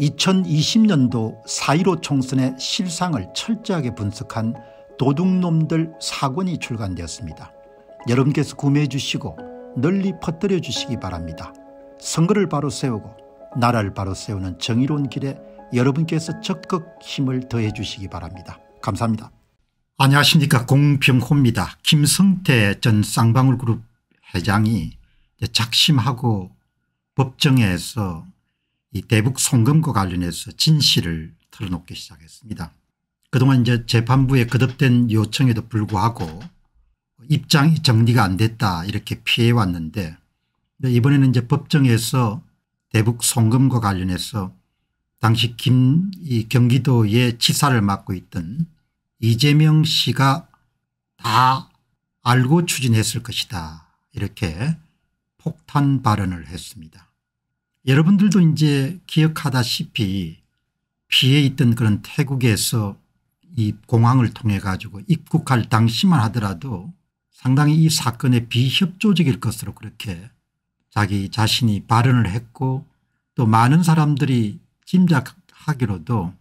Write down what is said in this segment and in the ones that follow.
2020년도 4.15 총선의 실상을 철저하게 분석한 도둑놈들 사권이 출간되었습니다. 여러분께서 구매해 주시고 널리 퍼뜨려 주시기 바랍니다. 선거를 바로 세우고 나라를 바로 세우는 정의로운 길에 여러분께서 적극 힘을 더해 주시기 바랍니다. 감사합니다. 안녕하십니까 공평호입니다 김성태 전 쌍방울그룹 회장이 작심하고 법정에서 이 대북 송금과 관련해서 진실을 털어놓기 시작했습니다. 그동안 이제 재판부의 거듭된 요청에도 불구하고 입장이 정리가 안 됐다 이렇게 피해왔는데 이번에는 이제 법정에서 대북 송금과 관련해서 당시 김이 경기도의 지사를 맡고 있던 이재명 씨가 다 알고 추진했을 것이다 이렇게 폭탄 발언을 했습니다. 여러분들도 이제 기억하다시피 피해 있던 그런 태국에서 이 공항을 통해 가지고 입국할 당시만 하더라도 상당히 이사건의 비협조적일 것으로 그렇게 자기 자신이 발언을 했고 또 많은 사람들이 짐작하기로도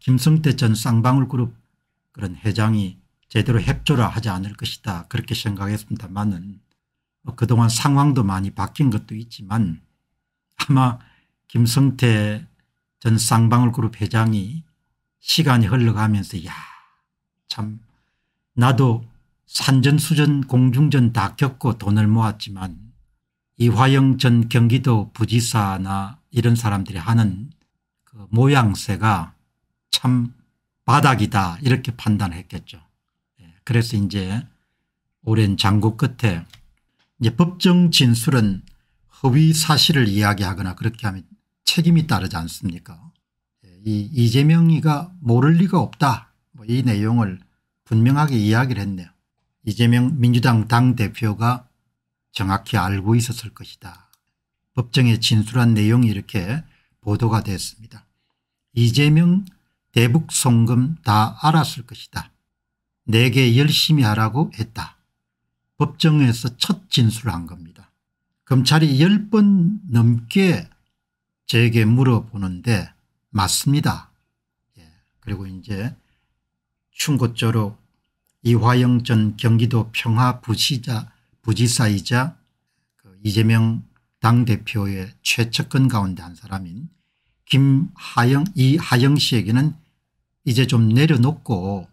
김성태 전 쌍방울 그룹 그런 회장이 제대로 협조를 하지 않을 것이다 그렇게 생각했습니다만은 뭐 그동안 상황도 많이 바뀐 것도 있지만 아마 김성태 전 쌍방울그룹 회장이 시간이 흘러가면서 야 참 나도 산전수전 공중전 다 겪고 돈을 모았지만 이화영 전 경기도 부지사나 이런 사람들이 하는 그 모양새가 참 바닥이다 이렇게 판단했겠죠. 예, 그래서 이제 오랜 장고 끝에 이제 법정 진술은 소위 사실을 이야기하거나 그렇게 하면 책임이 따르지 않습니까 예, 이 이재명이가 모를 리가 없다 뭐 이 내용을 분명하게 이야기를 했네요. 이재명 민주당 당대표가 정확히 알고 있었을 것이다. 법정에 진술한 내용이 이렇게 보도가 됐습니다. 이재명 대북 송금 다 알았을 것이다. 내게 열심히 하라고 했다. 법정에서 첫 진술을 한 겁니다. 검찰이 10번 넘게 제게 물어보는데 맞습니다. 예. 그리고 이제 충고조로 이화영 전 경기도 평화부시자 부지사이자 그 이재명 당대표의 최측근 가운데 한 사람인 김하영 이하영 씨에게는 이제 좀 내려놓고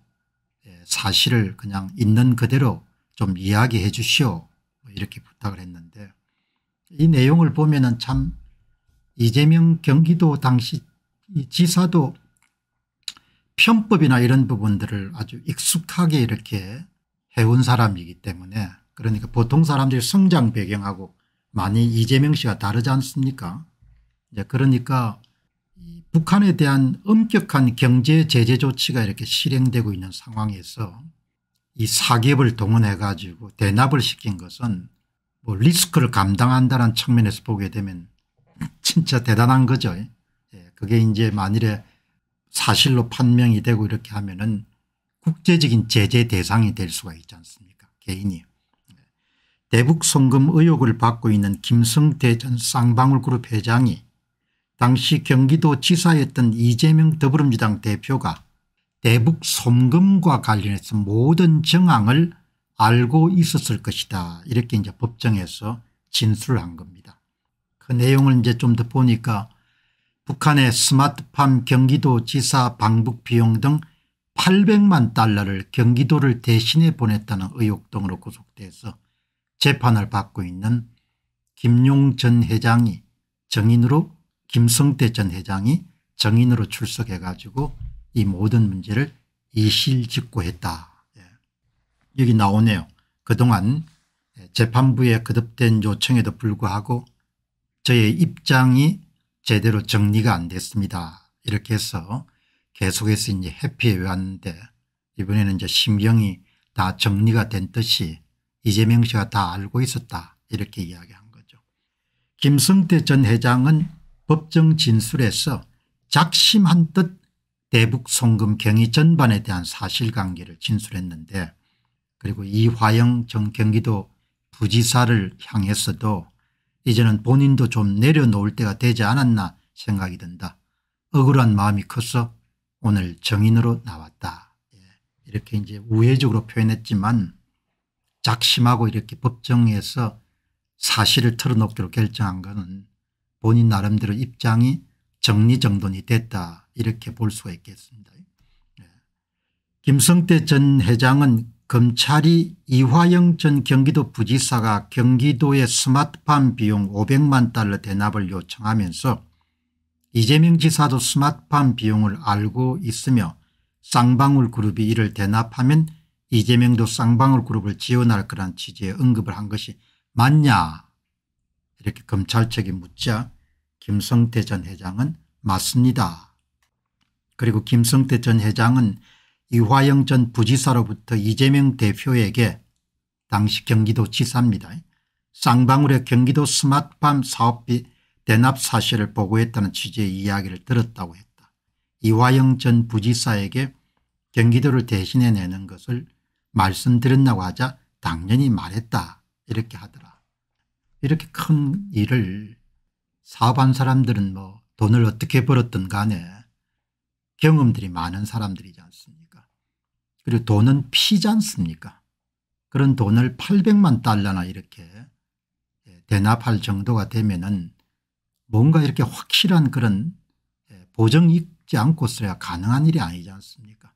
예, 사실을 그냥 있는 그대로 좀 이야기해 주시오 뭐 이렇게 부탁을 했는데 이 내용을 보면참 이재명 경기도 당시 지사도 편법이나 이런 부분들을 아주 익숙하게 이렇게 해온 사람이기 때문에 그러니까 보통 사람들이 성장 배경하고 많이 이재명 씨가 다르지 않습니까 이제 그러니까 북한에 대한 엄격한 경제 제재 조치가 이렇게 실행되고 있는 상황에서 이 사기업을 동원해 가지고 대납을 시킨 것은 뭐 리스크를 감당한다는 측면에서 보게 되면 진짜 대단한 거죠. 예, 그게 이제 만일에 사실로 판명이 되고 이렇게 하면은 국제적인 제재 대상이 될 수가 있지 않습니까 개인이. 대북 송금 의혹을 받고 있는 김성태 전 쌍방울그룹 회장이 당시 경기도 지사였던 이재명 더불어민주당 대표가 대북 송금과 관련해서 모든 정황을 알고 있었을 것이다 이렇게 이제 법정에서 진술한 을 겁니다. 그 내용을 이제 좀 더 보니까 북한의 스마트팜 경기도지사 방북 비용 등 800만 달러를 경기도를 대신해 보냈다는 의혹 등으로 구속돼서 재판을 받고 있는 김용 전 회장이 정인으로 김성태 전 회장이 정인으로 출석해 가지고 이 모든 문제를 이실직고했다 여기 나오네요. 그동안 재판부의 거듭된 요청에도 불구하고 저의 입장이 제대로 정리가 안 됐습니다. 이렇게 해서 계속해서 이제 해피해왔는데 이번에는 이제 심경이 다 정리가 된듯이 이재명 씨가 다 알고 있었다 이렇게 이야기한 거죠. 김성태 전 회장은 법정 진술에서 작심한 듯 대북 송금 경위 전반에 대한 사실관계를 진술했는데 그리고 이화영 전 경기도 부지사를 향해서도 이제는 본인도 좀 내려놓을 때가 되지 않았나 생각이 든다. 억울한 마음이 커서 오늘 정인으로 나왔다. 예, 이렇게 이제 우회적으로 표현했지만 작심하고 이렇게 법정에서 사실을 털어놓기로 결정한 것은 본인 나름대로 입장이 정리정돈이 됐다 이렇게 볼 수가 있겠습니다. 예. 김성태 전 회장은 검찰이 이화영 전 경기도 부지사가 경기도의 스마트팜 비용 500만 달러 대납을 요청하면서 이재명 지사도 스마트팜 비용을 알고 있으며 쌍방울 그룹이 이를 대납하면 이재명도 쌍방울 그룹을 지원할 거란 취지의 언급을 한 것이 맞냐 이렇게 검찰 측이 묻자 김성태 전 회장은 맞습니다. 그리고 김성태 전 회장은 이화영 전 부지사로부터 이재명 대표에게 당시 경기도지사입니다. 쌍방울의 경기도 스마트팜 사업비 대납 사실을 보고했다는 취지의 이야기를 들었다고 했다. 이화영 전 부지사에게 경기도를 대신해내는 것을 말씀드렸나고 하자 당연히 말했다 이렇게 하더라. 이렇게 큰 일을 사업한 사람들은 뭐 돈을 어떻게 벌었든 간에 경험들이 많은 사람들이지 않습니까 그리고 돈은 피지 않습니까 그런 돈을 800만 달러나 이렇게 대납할 예, 정도가 되면은 뭔가 이렇게 확실한 그런 예, 보정이 있지 않고서야 가능한 일이 아니지 않습니까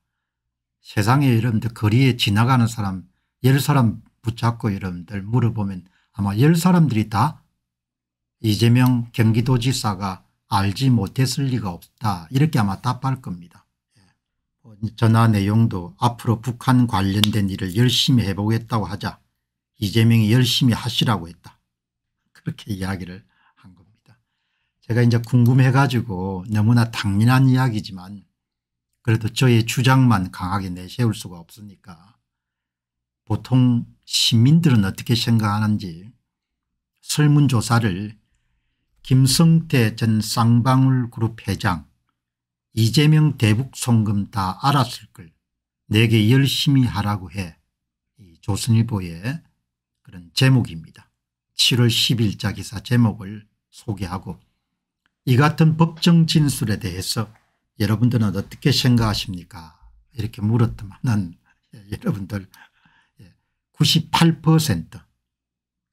세상에 여러분들 거리에 지나가는 사람 열 사람 붙잡고 여러분들 물어보면 아마 열 사람들이 다 이재명 경기도지사가 알지 못했을 리가 없다 이렇게 아마 답할 겁니다. 전화 내용도 앞으로 북한 관련된 일을 열심히 해보겠다고 하자 이재명이 열심히 하시라고 했다. 그렇게 이야기를 한 겁니다. 제가 이제 궁금해가지고 너무나 당연한 이야기지만 그래도 저의 주장만 강하게 내세울 수가 없으니까 보통 시민들은 어떻게 생각하는지 설문조사를 김성태 전 쌍방울 그룹 회장 이재명 대북 송금 다 알았을 걸 내게 열심히 하라고 해. 조선일보의 그런 제목입니다. 7월 10일자 기사 제목을 소개하고 이 같은 법정 진술에 대해서 여러분들은 어떻게 생각하십니까 이렇게 물었더만은 예, 여러분들 98% 예,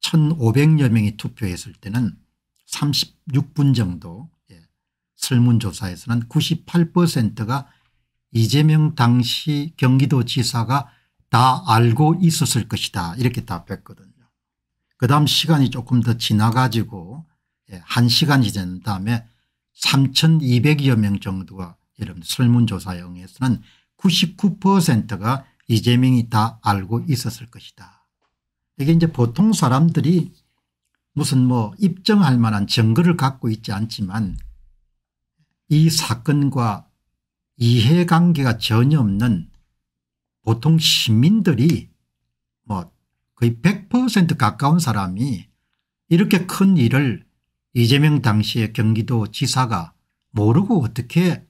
1500여 명이 투표했을 때는 36분 정도 설문조사에서는 98%가 이재명 당시 경기도지사가 다 알고 있었을 것이다 이렇게 답했거든요. 그 다음 시간이 조금 더 지나가지고 예, 한 시간이 지 다음에 3200여 명 정도가 여러분 설문조사에 서는 99%가 이재명이 다 알고 있었을 것이다. 이게 이제 보통 사람들이 무슨 뭐 입증할 만한 증거를 갖고 있지 않지만 이 사건과 이해관계가 전혀 없는 보통 시민들이 뭐 거의 100% 가까운 사람이 이렇게 큰 일을 이재명 당시의 경기도 지사가 모르고 어떻게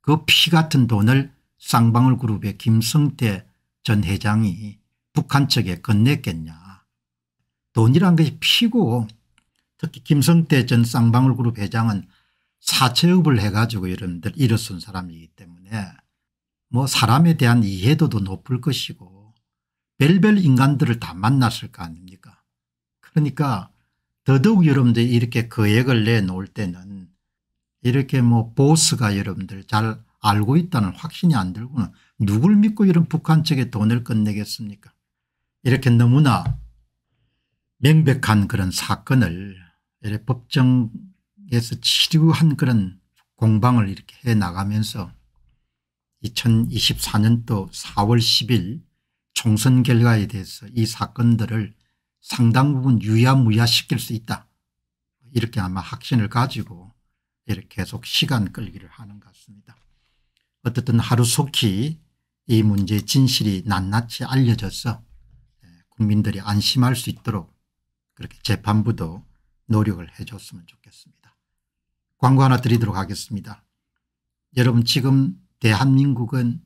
그 피 같은 돈을 쌍방울그룹의 김성태 전 회장이 북한 측에 건넸겠냐. 돈이란 것이 피고 특히 김성태 전 쌍방울그룹 회장은 사채업을 해가지고 여러분들 일어선 사람이기 때문에 뭐 사람에 대한 이해도도 높을 것이고 별별 인간들을 다 만났을 거 아닙니까 그러니까 더더욱 여러분들이 이렇게 거액을 내놓을 때는 이렇게 뭐 보스가 여러분들 잘 알고 있다는 확신이 안 들고는 누굴 믿고 이런 북한 측에 돈을 끝내겠습니까 이렇게 너무나 명백한 그런 사건을 법정 에서 치료한 그런 공방을 이렇게 해 나가면서 2024년도 4월 10일 총선 결과에 대해서 이 사건들을 상당 부분 유야무야시킬 수 있다. 이렇게 아마 확신을 가지고 이렇게 계속 시간 끌기를 하는 것 같습니다. 어쨌든 하루속히 이 문제의 진실이 낱낱이 알려져서 예, 국민들이 안심할 수 있도록 그렇게 재판부도 노력을 해줬으면 좋겠습니다. 광고 하나 드리도록 하겠습니다. 여러분 지금 대한민국은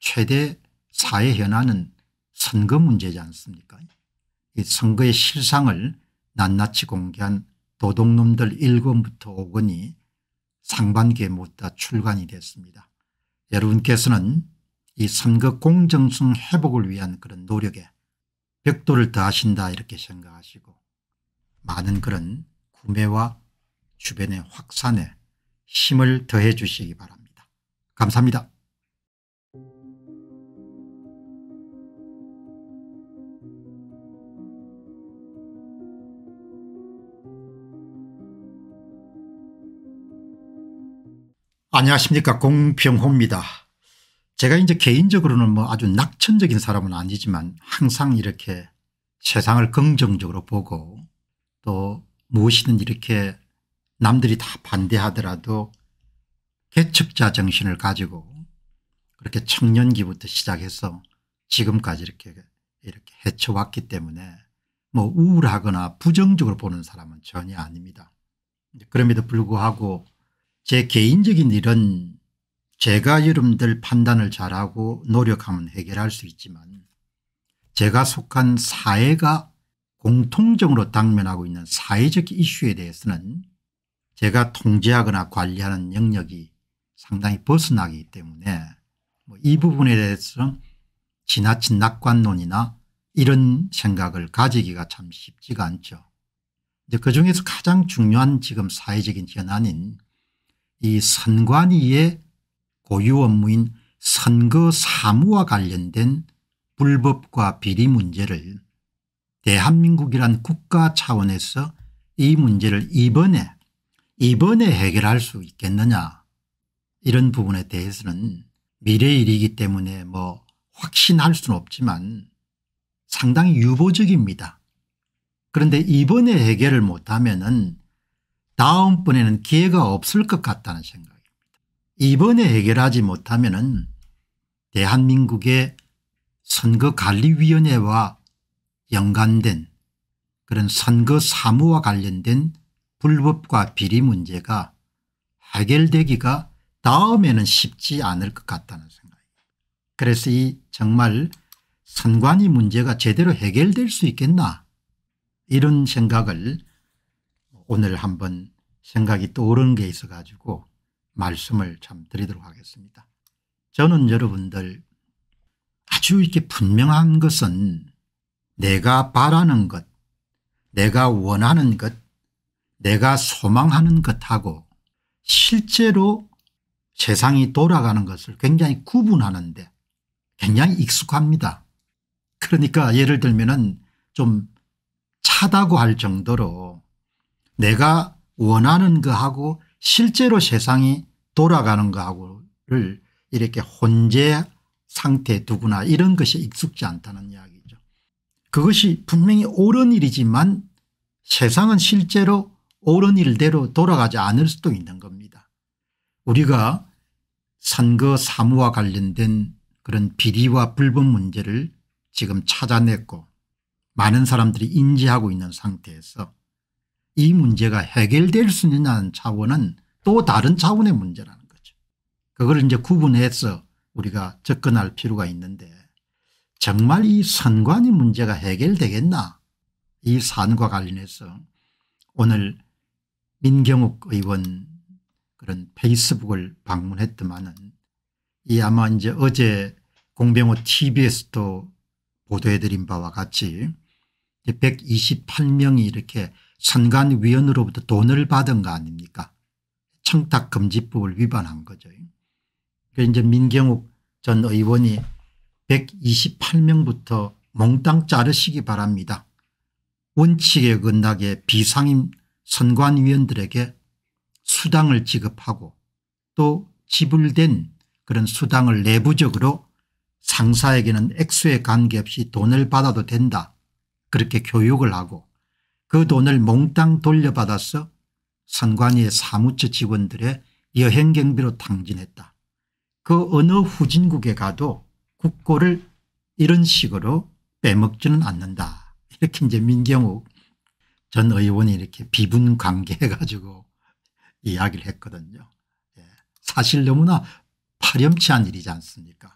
최대 사회 현안은 선거 문제지 않습니까 이 선거의 실상을 낱낱이 공개한 도둑놈들 1권부터 5권이 상반기에 못다 출간이 됐습니다. 여러분께서는 이 선거 공정성 회복을 위한 그런 노력에 벽돌을 더하신다 이렇게 생각하시고 많은 그런 구매와 주변의 확산에 힘을 더해 주시기 바랍니다. 감사합니다. 안녕하십니까 공병호입니다. 제가 이제 개인적으로는 뭐 아주 낙천적인 사람은 아니지만 항상 이렇게 세상을 긍정적으로 보고 또 무엇이든 이렇게 남들이 다 반대하더라도 개척자 정신을 가지고 그렇게 청년기부터 시작해서 지금까지 이렇게 이렇게 헤쳐왔기 때문에 뭐 우울하거나 부정적으로 보는 사람은 전혀 아닙니다. 그럼에도 불구하고 제 개인적인 일은 제가 여러분들 판단을 잘하고 노력하면 해결할 수 있지만 제가 속한 사회가 공통적으로 당면하고 있는 사회적 이슈에 대해서는 제가 통제하거나 관리하는 영역이 상당히 벗어나기 때문에 뭐 이 부분에 대해서는 지나친 낙관론이나 이런 생각을 가지기가 참 쉽지가 않죠. 이제 그중에서 가장 중요한 지금 사회적인 현안인 이 선관위의 고유 업무인 선거 사무와 관련된 불법과 비리 문제를 대한민국이란 국가 차원에서 이 문제를 이번에 이번에 해결할 수 있겠느냐 이런 부분에 대해서는 미래 일이기 때문에 뭐 확신할 수는 없지만 상당히 유보적입니다. 그런데 이번에 해결을 못하면 은 다음번에는 기회가 없을 것 같다는 생각입니다. 이번에 해결하지 못하면 은 대한민국의 선거관리위원회와 연관된 그런 선거사무와 관련된 불법과 비리 문제가 해결되기가 다음에는 쉽지 않을 것 같다는 생각입니다. 그래서 이 정말 선관위 문제가 제대로 해결될 수 있겠나 이런 생각을 오늘 한번 생각이 떠오르게 있어 가지고 말씀을 참 드리도록 하겠습니다. 저는 여러분들 아주 이렇게 분명한 것은 내가 바라는 것 내가 원하는 것 내가 소망하는 것하고 실제로 세상이 돌아가는 것을 굉장히 구분하는데 굉장히 익숙합니다. 그러니까 예를 들면 은좀 차다고 할 정도로 내가 원하는 거하고 실제로 세상이 돌아가는 거하고를 이렇게 혼재 상태에 두거나 이런 것이 익숙지 않다는 이야기죠. 그것이 분명히 옳은 일이지만 세상은 실제로 옳은 일대로 돌아가지 않을 수도 있는 겁니다. 우리가 선거 사무와 관련된 그런 비리와 불법 문제를 지금 찾아냈고 많은 사람들이 인지하고 있는 상태에서 이 문제가 해결될 수있냐는 차원은 또 다른 차원의 문제라는 거죠. 그걸 이제 구분해서 우리가 접근할 필요가 있는데 정말 이 선관위 문제가 해결되겠나 이 사안과 관련해서 오늘 민경욱 의원 그런 페이스북을 방문했더만은 이 아마 이제 어제 공병호 tv에서도 보도해드린 바와 같이 128명이 이렇게 선관위원으로부터 돈을 받은 거 아닙니까 청탁금지법을 위반한 거죠. 그래서 이제 민경욱 전 의원이 128명부터 몽땅 자르시기 바랍니다. 원칙에 근나게 비상임 선관위원들에게 수당을 지급하고 또 지불된 그런 수당을 내부적으로 상사에게는 액수에 관계없이 돈을 받아도 된다 그렇게 교육을 하고 그 돈을 몽땅 돌려받아서 선관위의 사무처 직원들의 여행 경비로 탕진했다. 그 어느 후진국에 가도 국고를 이런 식으로 빼먹지는 않는다. 이렇게 이제 민경욱 전 의원이 이렇게 비분 관계해 가지고 이야기를 했거든요. 예. 사실 너무나 파렴치한 일이지 않습니까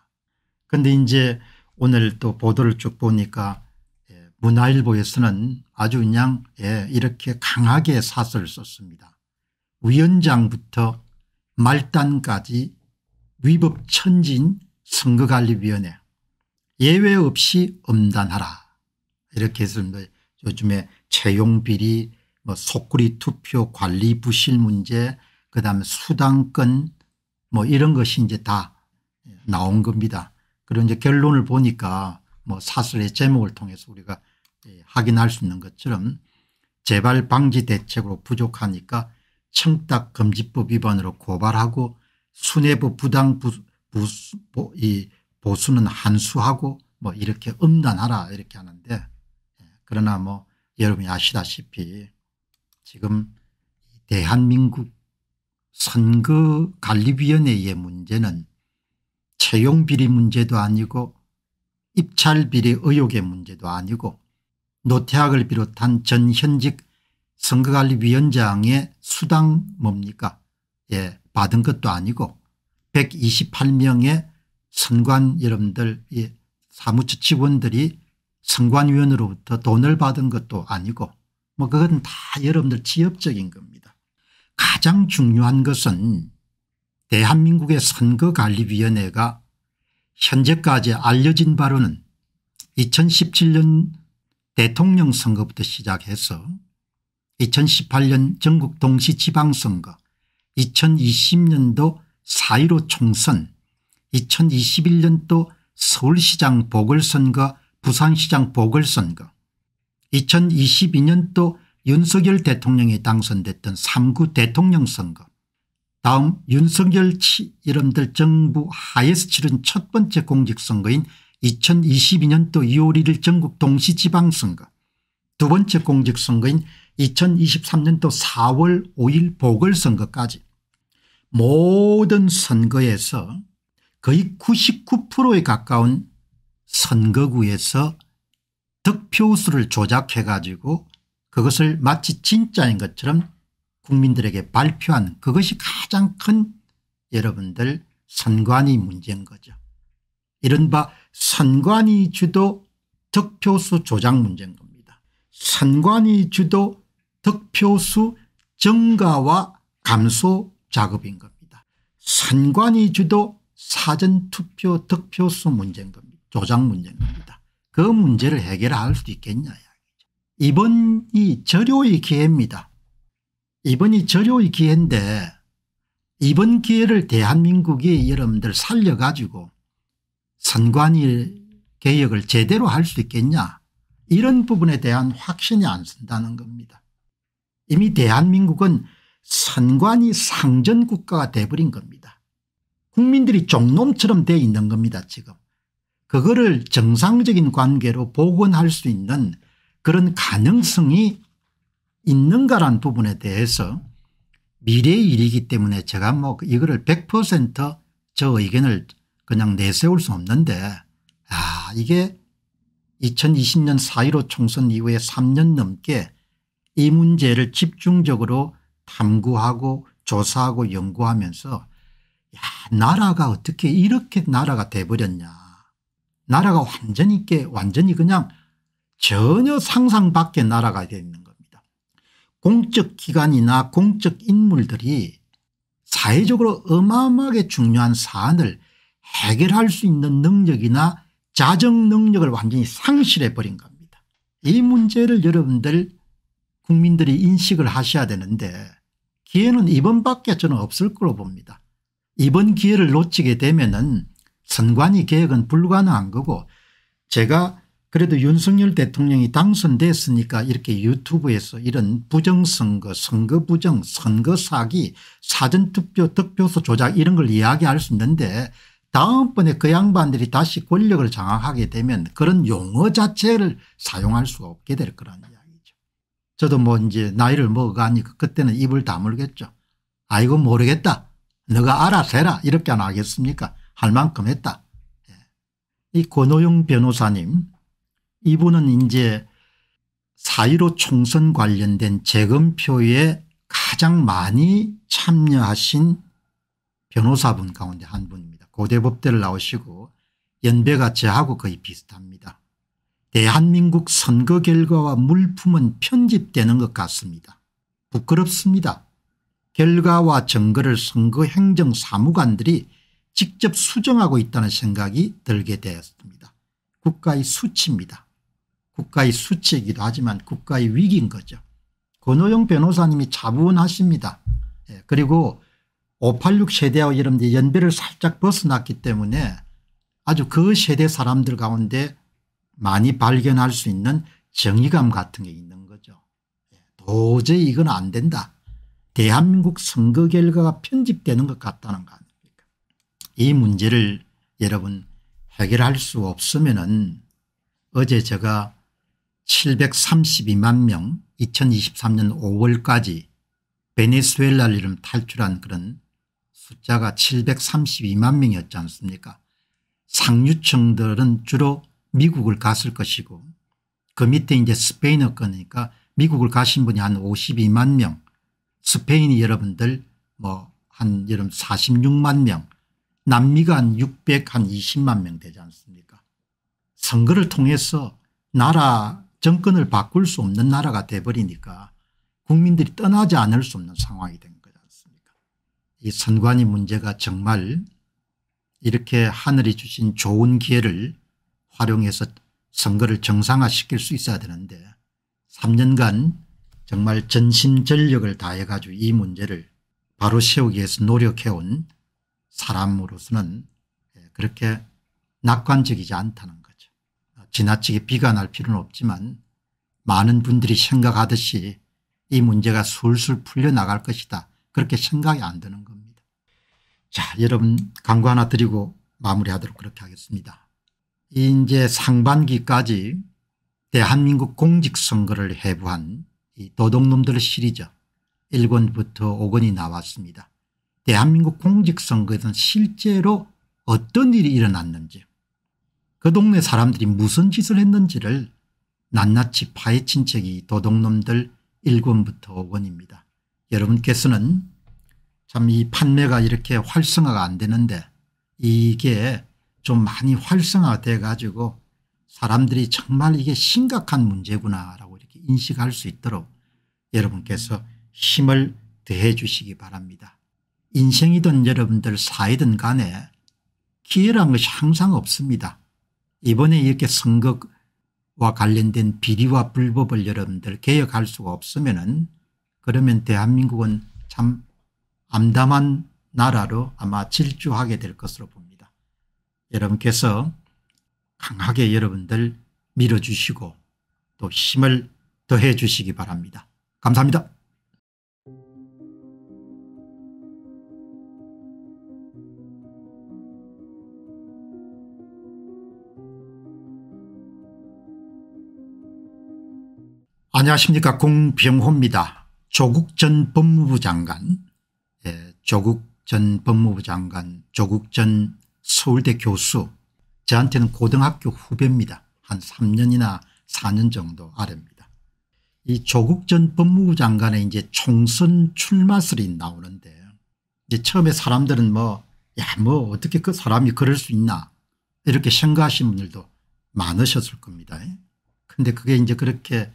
그런데 이제 오늘 또 보도를 쭉 보니까 예. 문화일보에서는 아주 그냥 예. 이렇게 강하게 사설을 썼습니다. 위원장부터 말단까지 위법천진 선거관리위원회 예외 없이 엄단하라 이렇게 했습니다. 요즘에 채용 비리, 뭐 속구리 투표 관리 부실 문제, 그다음에 수당권 뭐 이런 것이 이제 다 나온 겁니다. 그리고 이제 결론을 보니까 뭐 사설의 제목을 통해서 우리가 예, 확인할 수 있는 것처럼 재발 방지 대책으로 부족하니까 청탁 금지법 위반으로 고발하고 수뇌부 부당 부, 이 보수는 한수하고 뭐 이렇게 음란하라 이렇게 하는데 예, 그러나 뭐 여러분이 아시다시피 지금 대한민국 선거관리위원회의 문제는 채용비리 문제도 아니고 입찰비리 의혹의 문제도 아니고 노태학을 비롯한 전 현직 선거관리위원장의 수당 뭡니까 예 받은 것도 아니고 128명의 선관 여러분들 예, 사무처 직원들이 선관위원으로부터 돈을 받은 것도 아니고 뭐 그건 다 여러분들 지엽적인 겁니다. 가장 중요한 것은 대한민국의 선거관리위원회가 현재까지 알려진 바로는 2017년 대통령 선거부터 시작해서 2018년 전국 동시 지방선거 2020년도 4.15 총선 2021년도 서울시장 보궐선거 부산시장 보궐선거 2022년도 윤석열 대통령이 당선됐던 3구 대통령 선거 다음 윤석열 이름들 정부 하에서 치른 첫 번째 공직선거인 2022년도 2월 1일 전국 동시지방선거 두 번째 공직선거인 2023년도 4월 5일 보궐선거까지 모든 선거에서 거의 99%에 가까운 선거구에서 득표수를 조작해 가지고 그것을 마치 진짜인 것처럼 국민들에게 발표한 그것이 가장 큰 여러분들 선관위 문제인 거죠. 이른바 선관위 주도 득표수 조작 문제인 겁니다. 선관위 주도 득표수 증가와 감소 작업인 겁니다. 선관위 주도 사전투표 득표수 문제인 겁니다. 조작 문제인 겁니다. 그 문제를 해결할 수 있겠냐 이번이 절효의 기회입니다. 이번이 절효의 기회인데 이번 기회를 대한민국이 여러분들 살려가지고 선관위 개혁을 제대로 할 수 있겠냐 이런 부분에 대한 확신이 안 쓴다는 겁니다. 이미 대한민국은 선관위 상전국가가 돼버린 겁니다. 국민들이 종놈처럼 돼 있는 겁니다 지금. 그거를 정상적인 관계로 복원할 수 있는 그런 가능성이 있는가란 부분에 대해서 미래의 일이기 때문에 제가 뭐 이거를 100%저 의견을 그냥 내세울 수 없는데 아 이게 2020년 4.15 총선 이후에 3년 넘게 이 문제를 집중적으로 탐구하고 조사하고 연구하면서 야 나라가 어떻게 이렇게 나라가 돼버렸냐 나라가 완전히 있게 완전히 그냥 전혀 상상 밖의 나라가 되어 있는 겁니다. 공적 기관이나 공적 인물들이 사회적으로 어마어마하게 중요한 사안을 해결할 수 있는 능력이나 자정 능력을 완전히 상실해 버린 겁니다. 이 문제를 여러분들 국민들이 인식을 하셔야 되는데 기회는 이번밖에 저는 없을 거로 봅니다. 이번 기회를 놓치게 되면 은 선관위 개혁은 불가능한 거고 제가 그래도 윤석열 대통령이 당선됐으니까 이렇게 유튜브에서 이런 부정선거 선거 부정 선거 사기 사전투표 득표소 조작 이런 걸 이야기할 수 있는데 다음번에 그 양반들이 다시 권력을 장악하게 되면 그런 용어 자체를 사용할 수가 없게 될거라는 이야기죠. 저도 뭐 이제 나이를 먹어가니까 그때는 입을 다물겠죠. 아이고 모르겠다. 너가 알아서 해라 이렇게 안 하겠습니까 할 만큼 했다. 예. 이 권호영 변호사님 이분은 이제 4.15 총선 관련된 재검표에 가장 많이 참여하신 변호사분 가운데 한 분입니다. 고대법대를 나오시고 연배가 저하고 거의 비슷합니다. 대한민국 선거 결과와 물품은 편집되는 것 같습니다. 부끄럽습니다. 결과와 증거를 선거 행정 사무관들이 직접 수정하고 있다는 생각이 들게 되었습니다. 국가의 수치입니다. 국가의 수치이기도 하지만 국가의 위기인 거죠. 권호영 변호사님이 자부하십니다. 예, 그리고 586 세대와 이런 데 연배를 살짝 벗어났기 때문에 아주 그 세대 사람들 가운데 많이 발견할 수 있는 정의감 같은 게 있는 거죠. 예, 도저히 이건 안 된다. 대한민국 선거 결과가 편집되는 것 같다는 거 아니에요. 이 문제를 여러분 해결할 수 없으면 은 어제 제가 732만 명 2023년 5월까지 베네수엘라를 이름 탈출한 그런 숫자가 732만 명이었지 않습니까 상류층들은 주로 미국을 갔을 것이고 그 밑에 이제 스페인어 거니까 미국을 가신 분이 한 52만 명 스페인이 여러분들 뭐 한 여름 46만 명 남미가 한 620만 명 되지 않습니까 선거를 통해서 나라 정권을 바꿀 수 없는 나라가 돼버리니까 국민들이 떠나지 않을 수 없는 상황이 된 거지 않습니까 이 선관위 문제가 정말 이렇게 하늘이 주신 좋은 기회를 활용해서 선거를 정상화시킬 수 있어야 되는데 3년간 정말 전심전력을 다해 가지고 이 문제를 바로 세우기 위해서 노력해온 사람으로서는 예, 그렇게 낙관적이지 않다는 거죠. 지나치게 비관할 필요는 없지만 많은 분들이 생각하듯이 이 문제가 술술 풀려나갈 것이다. 그렇게 생각이 안 드는 겁니다. 자 여러분 광고 하나 드리고 마무리하도록 그렇게 하겠습니다. 이제 상반기까지 대한민국 공직선거를 해부한 이 도둑놈들 시리즈 1권부터 5권이 나왔습니다. 대한민국 공직선거에서는 실제로 어떤 일이 일어났는지 그 동네 사람들이 무슨 짓을 했는지를 낱낱이 파헤친 책이 도둑놈들 1권부터 5권입니다. 여러분께서는 참 이 판매가 이렇게 활성화가 안 되는데 이게 좀 많이 활성화돼 가지고 사람들이 정말 이게 심각한 문제구나라고 이렇게 인식할 수 있도록 여러분께서 힘을 더해 주시기 바랍니다. 인생이든 여러분들 사이든 간에 기회란 것이 항상 없습니다. 이번에 이렇게 선거와 관련된 비리와 불법을 여러분들 개혁할 수가 없으면 은 그러면 대한민국은 참 암담한 나라로 아마 질주하게 될 것으로 봅니다. 여러분께서 강하게 여러분들 밀어주시고 또 힘을 더해 주시기 바랍니다. 감사합니다. 안녕하십니까 공병호입니다. 조국 전 법무부 장관 예, 조국 전 법무부 장관 조국 전 서울대 교수 저한테는 고등학교 후배입니다. 한 3년이나 4년 정도 아래입니다. 이 조국 전 법무부 장관의 이제 총선 출마설이 나오는데 이제 처음에 사람들은 뭐 야뭐 뭐 어떻게 그 사람이 그럴 수 있나 이렇게 생각하신 분들도 많으셨을 겁니다. 예. 근데 그게 이제 그렇게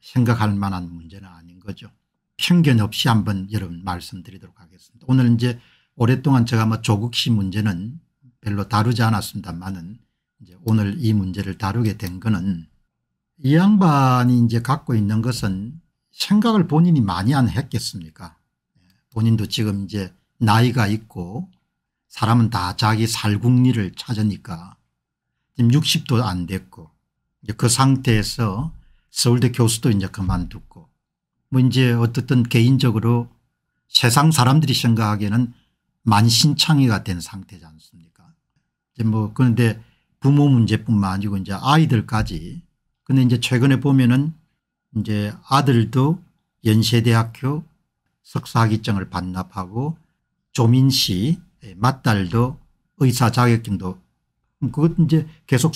생각할 만한 문제는 아닌 거죠. 편견 없이 한번 여러분 말씀드리도록 하겠습니다. 오늘 이제 오랫동안 제가 뭐 조국 씨 문제는 별로 다루지 않았습니다만은 이제 오늘 이 문제를 다루게 된 거는 이 양반이 이제 갖고 있는 것은 생각을 본인이 많이 안 했겠습니까? 본인도 지금 이제 나이가 있고 사람은 다 자기 살궁리를 찾으니까 지금 60도 안 됐고 그 상태에서 서울대 교수도 이제 그만두고 뭐 이제 어떻든 개인적으로 세상 사람들이 생각하기에는 만신창이가 된 상태지 않습니까 이제 뭐 그런데 부모 문제뿐만 아니고 이제 아이들까지 근데 이제 최근에 보면은 이제 아들도 연세대학교 석사학위증을 반납하고 조민 씨 예, 맏딸도 의사 자격증도 음, 그것 이제 계속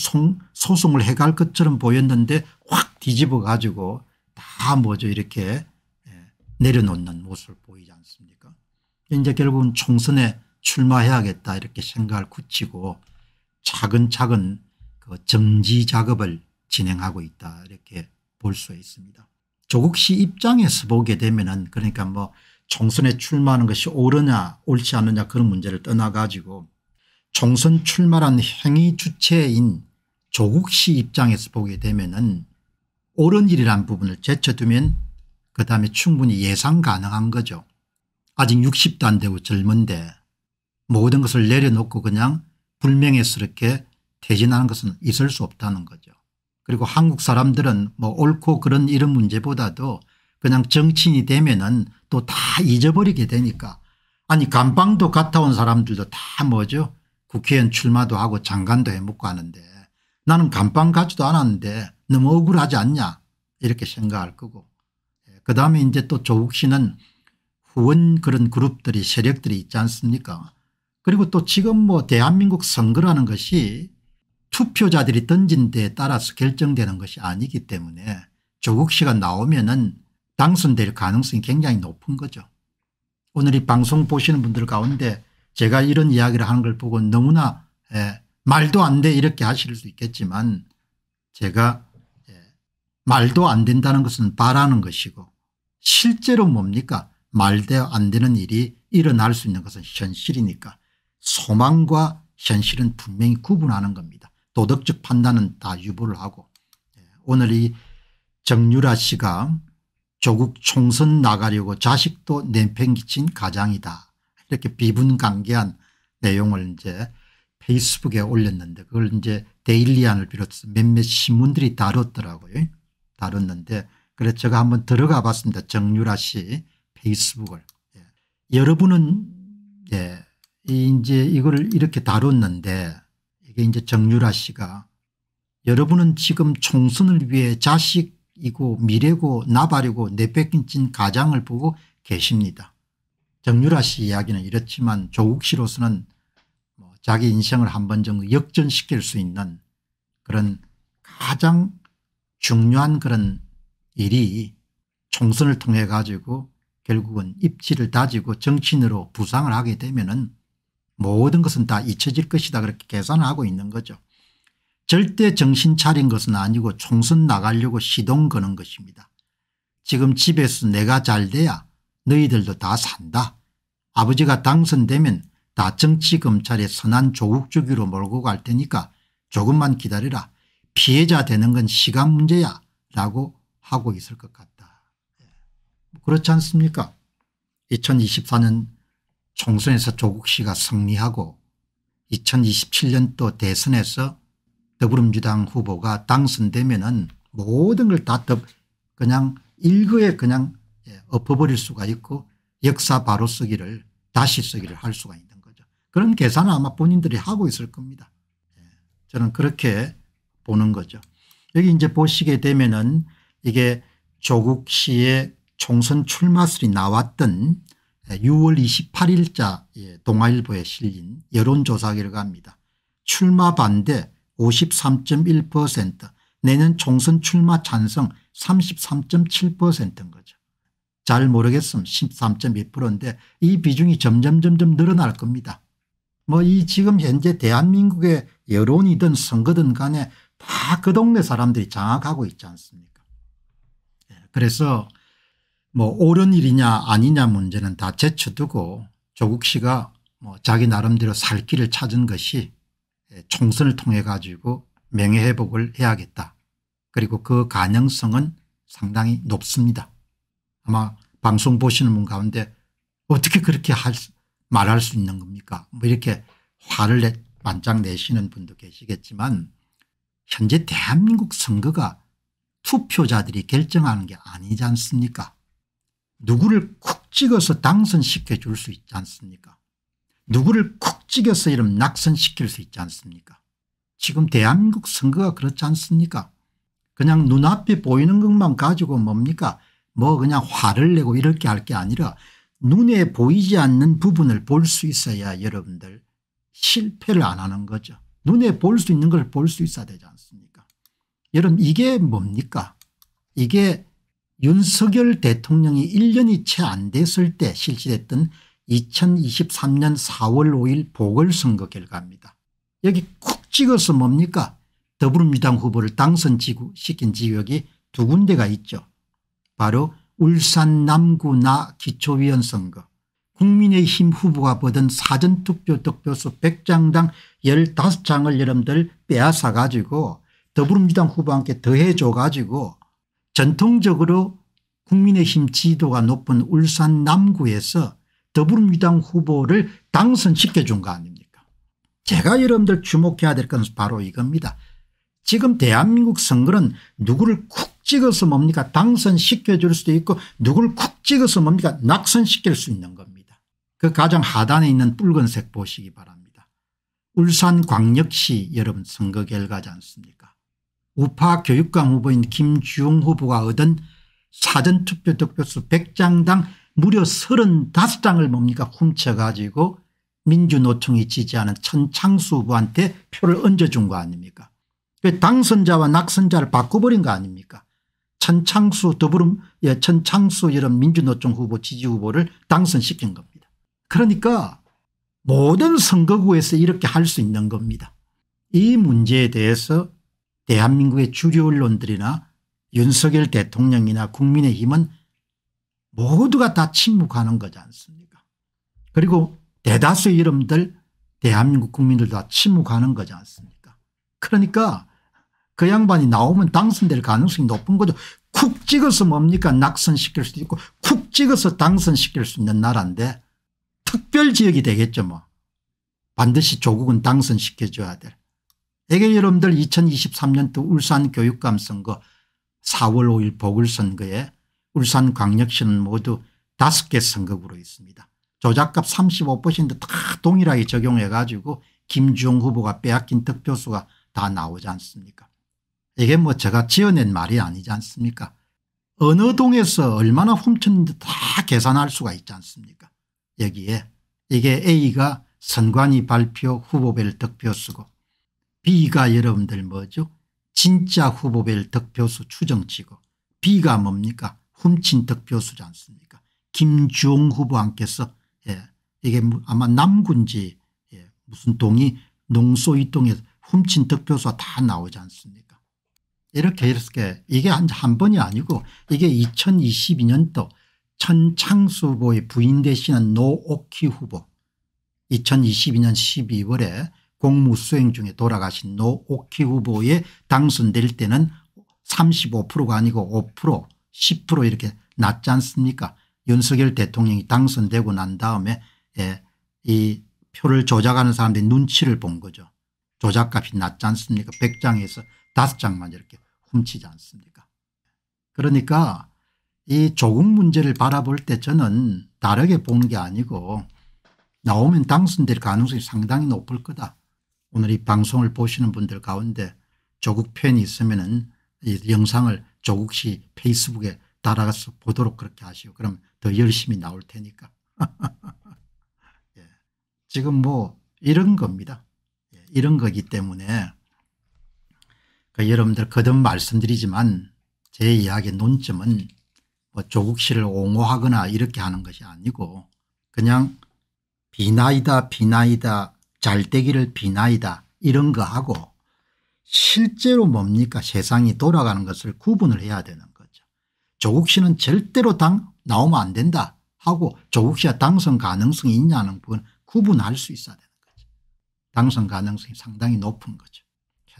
소송을 해갈 것처럼 보였는데 확 뒤집어 가지고 다 뭐죠 이렇게 예, 내려놓는 모습을 보이지 않습니까 이제 결국은 총선에 출마해야겠다 이렇게 생각을 굳히고 차근차근 그 정지 작업을 진행하고 있다 이렇게 볼 수 있습니다. 조국 씨 입장에서 보게 되면은 그러니까 뭐 총선에 출마하는 것이 옳으냐 옳지 않느냐 그런 문제를 떠나가지고 총선 출마란 행위 주체인 조국 씨 입장에서 보게 되면 은 옳은 일이란 부분을 제쳐두면 그 다음에 충분히 예상 가능한 거죠. 아직 60도 안 되고 젊은데 모든 것을 내려놓고 그냥 불명예스럽게 퇴진하는 것은 있을 수 없다는 거죠. 그리고 한국 사람들은 뭐 옳고 그런 이런 문제보다도 그냥 정치인이 되면은 또 다 잊어버리게 되니까 아니 감방도 갔다 온 사람들도 다 뭐죠 국회의원 출마도 하고 장관도 해먹고 하는데 나는 감방 가지도 않았는데 너무 억울하지 않냐 이렇게 생각할 거고 예, 그다음에 이제 또 조국 씨는 후원 그런 그룹들이 세력들이 있지 않습니까 그리고 또 지금 뭐 대한민국 선거라는 것이 투표자들이 던진 데에 따라서 결정되는 것이 아니기 때문에 조국 씨가 나오면은 당선될 가능성이 굉장히 높은 거죠. 오늘 이 방송 보시는 분들 가운데 제가 이런 이야기를 하는 걸 보고 너무나 예, 말도 안 돼 이렇게 하실 수 있겠지만 제가 예, 말도 안 된다는 것은 바라는 것이고 실제로 뭡니까 말도 안 되는 일이 일어날 수 있는 것은 현실이니까 소망과 현실은 분명히 구분하는 겁니다. 도덕적 판단은 다 유보를 하고 예, 오늘 이 정유라 씨가 조국 총선 나가려고 자식도 내팽개친 가장이다. 이렇게 비분강개한 내용을 이제 페이스북에 올렸는데 그걸 이제 데일리안을 비롯해서 몇몇 신문들이 다뤘더라고요. 다뤘는데 그래서 제가 한번 들어가 봤습니다. 정유라 씨 페이스북을. 예. 여러분은 예, 이제 이걸 이렇게 다뤘는데 이게 이제 정유라 씨가 여러분은 지금 총선을 위해 자식이고 미래고 나발이고 내뺏긴 가장을 보고 계십니다. 정유라 씨 이야기는 이렇지만 조국 씨로서는 뭐 자기 인생을 한 번 정도 역전시킬 수 있는 그런 가장 중요한 그런 일이 총선을 통해 가지고 결국은 입지를 다지고 정치인으로 부상을 하게 되면은 모든 것은 다 잊혀질 것이다 그렇게 계산을 하고 있는 거죠. 절대 정신 차린 것은 아니고 총선 나가려고 시동 거는 것입니다. 지금 집에서 내가 잘 돼야 너희들도 다 산다. 아버지가 당선되면 다 정치검찰의 선한 조국주기로 몰고 갈 테니까 조금만 기다리라. 피해자 되는 건 시간 문제야 라고 하고 있을 것 같다. 예. 그렇지 않습니까 2024년 총선에서 조국 씨가 승리하고 2027년 또 대선에서 더불어민주당 후보가 당선되면 은 모든 걸다 그냥 일거에 그냥 예, 엎어버릴 수가 있고 역사 바로 쓰기를 다시 쓰기를 할 수가 있는 거죠. 그런 계산을 아마 본인들이 하고 있을 겁니다. 예, 저는 그렇게 보는 거죠. 여기 이제 보시게 되면은 이게 조국 씨의 총선 출마설이 나왔던 6월 예, 28일자 동아일보에 실린 여론조사 결과입니다. 출마 반대 53.1% 내년 총선 출마 찬성 33.7%인 거죠. 잘 모르겠음 1 3 2인데이 비중이 점점 점점 늘어날 겁니다. 뭐 이 지금 현재 대한민국의 여론이든 선거든 간에 다 그 동네 사람들이 장악하고 있지 않습니까 예, 그래서 뭐 옳은 일이냐 아니냐 문제는 다 제쳐두고 조국 씨가 뭐 자기 나름대로 살 길을 찾은 것이 예, 총선을 통해 가지고 명예회복을 해야겠다. 그리고 그 가능성은 상당히 높습니다. 아마 방송 보시는 분 가운데 어떻게 그렇게 할, 말할 수 있는 겁니까 뭐 이렇게 화를 내, 반짝 내시는 분도 계시겠지만 현재 대한민국 선거가 투표자들이 결정하는 게 아니지 않습니까 누구를 쿡 찍어서 당선시켜 줄 수 있지 않습니까 누구를 쿡 찍어서 이름 낙선시킬 수 있지 않습니까 지금 대한민국 선거가 그렇지 않습니까 그냥 눈앞에 보이는 것만 가지고 뭡니까 뭐 그냥 화를 내고 이렇게 할 게 아니라 눈에 보이지 않는 부분을 볼 수 있어야 여러분들 실패를 안 하는 거죠. 눈에 볼 수 있는 걸 볼 수 있어야 되지 않습니까 여러분 이게 뭡니까 이게 윤석열 대통령이 1년이 채 안 됐을 때 실시됐던 2023년 4월 5일 보궐선거 결과입니다. 여기 쿡 찍어서 뭡니까 더불어민주당 후보를 당선시킨 지역이 두 군데가 있죠. 바로 울산 남구나 기초위원 선거 국민의힘 후보가 받은 사전투표 득표수 100장당 15장을 여러분들 빼앗아 가지고 더불어민주당 후보와 함께 더해줘 가지고 전통적으로 국민의힘 지도가 높은 울산 남구에서 더불어민주당 후보를 당선시켜 준 거 아닙니까 제가 여러분들 주목해야 될 것은 바로 이겁니다. 지금 대한민국 선거는 누구를 쿡 찍어서 뭡니까 당선시켜줄 수도 있고 누굴 쿡 찍어서 뭡니까 낙선시킬 수 있는 겁니다. 그 가장 하단에 있는 붉은색 보시기 바랍니다. 울산광역시 여러분 선거 결과지 않습니까 우파 교육감 후보인 김주웅 후보가 얻은 사전투표 득표수 100장당 무려 35장을 뭡니까 훔쳐가지고 민주노총이 지지하는 천창수 후보한테 표를 얹어준 거 아닙니까 그 당선자와 낙선자를 바꿔버린 거 아닙니까 천창수 더불음 예, 천창수 이런 민주노총 후보 지지 후보를 당선시킨 겁니다. 그러니까 모든 선거구에서 이렇게 할 수 있는 겁니다. 이 문제에 대해서 대한민국의 주류 언론들이나 윤석열 대통령이나 국민의힘은 모두가 다 침묵하는 거지 않습니까 그리고 대다수의 이름들 대한민국 국민들 다 침묵하는 거지 않습니까 그러니까 그 양반이 나오면 당선될 가능성이 높은 거죠. 쿡 찍어서 뭡니까 낙선시킬 수도 있고 쿡 찍어서 당선시킬 수 있는 나라인데 특별지역이 되겠죠 뭐. 반드시 조국은 당선시켜줘야 돼. 이게 여러분들 2023년도 울산 교육감 선거 4월 5일 보궐선거에 울산 광역시는 모두 5개 선거구로 있습니다. 조작값 3 5 다 동일하게 적용해 가지고 김주영 후보가 빼앗긴 득표수가 다 나오지 않습니까 이게 뭐 제가 지어낸 말이 아니지 않습니까 어느 동에서 얼마나 훔쳤는지 다 계산할 수가 있지 않습니까 여기에 이게 A가 선관위 발표 후보별 득표수고 B가 여러분들 뭐죠 진짜 후보별 득표수 추정치고 B가 뭡니까 훔친 득표수지 않습니까 김주홍 후보한께서 예, 이게 아마 남군지 예, 무슨 동이 농소이동에서 훔친 득표수가 다 나오지 않습니까 이렇게 이렇게 이게 한, 한 번이 아니고 이게 2022년도 천창수 보의 부인 대신한 노오키 후보 2022년 12월에 공무수행 중에 돌아가신 노오키 후보의 당선될 때는 35%가 아니고 5% 10% 이렇게 낮지 않습니까 윤석열 대통령이 당선되고 난 다음에 예, 이 표를 조작하는 사람들이 눈치를 본 거죠. 조작값이 낮지 않습니까? 100장에서 5장만 이렇게 훔치지 않습니까 그러니까 이 조국 문제를 바라볼 때 저는 다르게 보는 게 아니고 나오면 당선될 가능성이 상당히 높을 거다. 오늘 이 방송을 보시는 분들 가운데 조국 팬이 있으면 은이 영상을 조국씨 페이스북에 따라가서 보도록 그렇게 하시오. 그럼 더 열심히 나올 테니까. 예. 지금 뭐 이런 겁니다. 예, 이런 거기 때문에 그 여러분들 거듭 말씀드리지만 제 이야기의 논점은 뭐 조국 씨를 옹호하거나 이렇게 하는 것이 아니고 그냥 비나이다 비나이다 잘되기를 비나이다 이런 거하고 실제로 뭡니까 세상이 돌아가는 것을 구분을 해야 되는 거죠. 조국 씨는 절대로 당 나오면 안 된다 하고 조국 씨가 당선 가능성이 있냐는 부분 구분할 수 있어야 되는 거죠. 당선 가능성이 상당히 높은 거죠.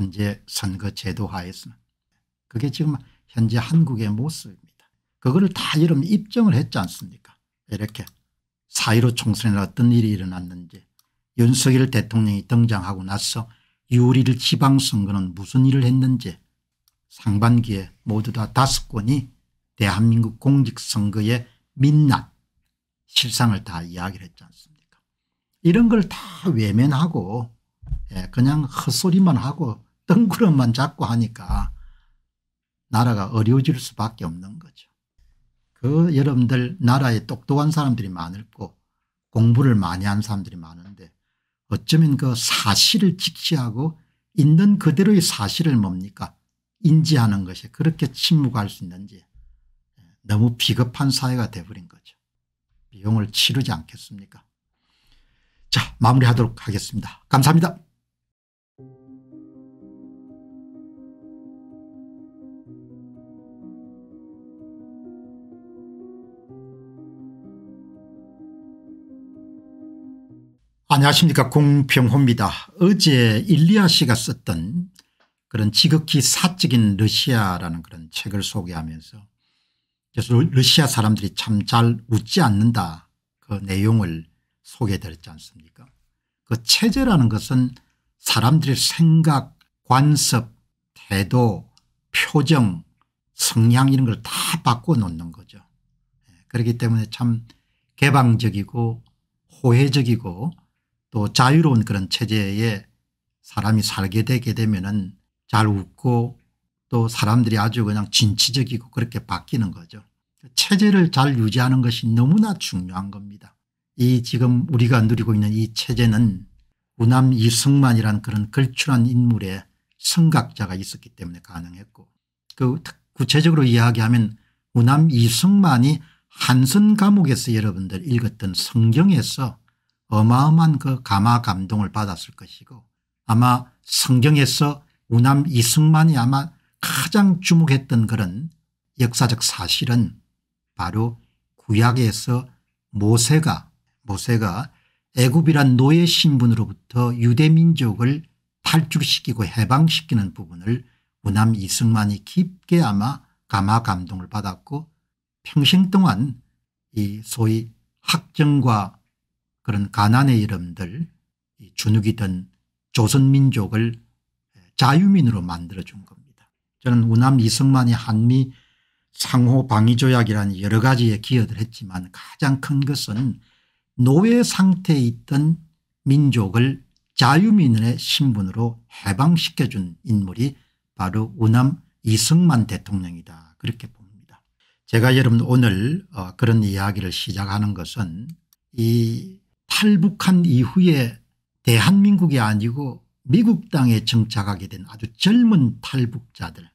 현재 선거 제도 하에서는. 그게 지금 현재 한국의 모습입니다. 그거를 다 여러분 입증을 했지 않습니까 이렇게 4.15 총선에 어떤 일이 일어났는지 윤석열 대통령이 등장하고 나서 6월 1일 지방선거는 무슨 일을 했는지 상반기에 모두 다 다섯 권이 대한민국 공직선거의 민낯 실상을 다 이야기를 했지 않습니까 이런 걸 다 외면하고 예, 그냥 헛소리만 하고 덩그름만 잡고 하니까 나라가 어려워질 수밖에 없는 거죠. 그 여러분들 나라에 똑똑한 사람들이 많을 거 공부를 많이 한 사람들이 많은데 어쩌면 그 사실을 직시하고 있는 그대로의 사실을 뭡니까 인지하는 것이 그렇게 침묵할 수 있는지 너무 비겁한 사회가 돼버린 거죠. 비용을 치르지 않겠습니까 자 마무리하도록 하겠습니다. 감사합니다. 안녕하십니까 공평호입니다. 어제 일리아 씨가 썼던 그런 지극히 사적인 러시아라는 그런 책을 소개하면서 그래서 러시아 사람들이 참 잘 웃지 않는다 그 내용을 소개드렸지 않습니까 그 체제라는 것은 사람들의 생각 관습 태도 표정 성향 이런 걸 다 바꿔놓는 거죠. 예, 그렇기 때문에 참 개방적이고 호혜적이고 또 자유로운 그런 체제에 사람이 살게 되게 되면은 잘 웃고 또 사람들이 아주 그냥 진취적이고 그렇게 바뀌는 거죠. 체제를 잘 유지하는 것이 너무나 중요한 겁니다. 이 지금 우리가 누리고 있는 이 체제는 우남 이승만이란 그런 걸출한 인물의 성각자가 있었기 때문에 가능했고 그 구체적으로 이야기하면 우남 이승만이 한선 감옥에서 여러분들 읽었던 성경에서 어마어마한 그 감화 감동을 받았을 것이고 아마 성경에서 우남 이승만이 아마 가장 주목했던 그런 역사적 사실은 바로 구약에서 모세가 모세가 애굽이란 노예 신분으로부터 유대민족을 탈출시키고 해방시키는 부분을 우남 이승만이 깊게 아마 감화 감동을 받았고 평생 동안 이 소위 학정과 그런 가난의 이름들 주눅이던 조선민족을 자유민으로 만들어준 겁니다. 저는 우남 이승만이 한미 상호방위조약이라는 여러 가지에 기여를 했지만 가장 큰 것은 노예 상태에 있던 민족을 자유민의 신분으로 해방시켜준 인물이 바로 우남 이승만 대통령이다 그렇게 봅니다. 제가 여러분 오늘 어, 그런 이야기를 시작하는 것은 이 탈북한 이후에 대한민국이 아니고 미국 땅에 정착하게 된 아주 젊은 탈북자들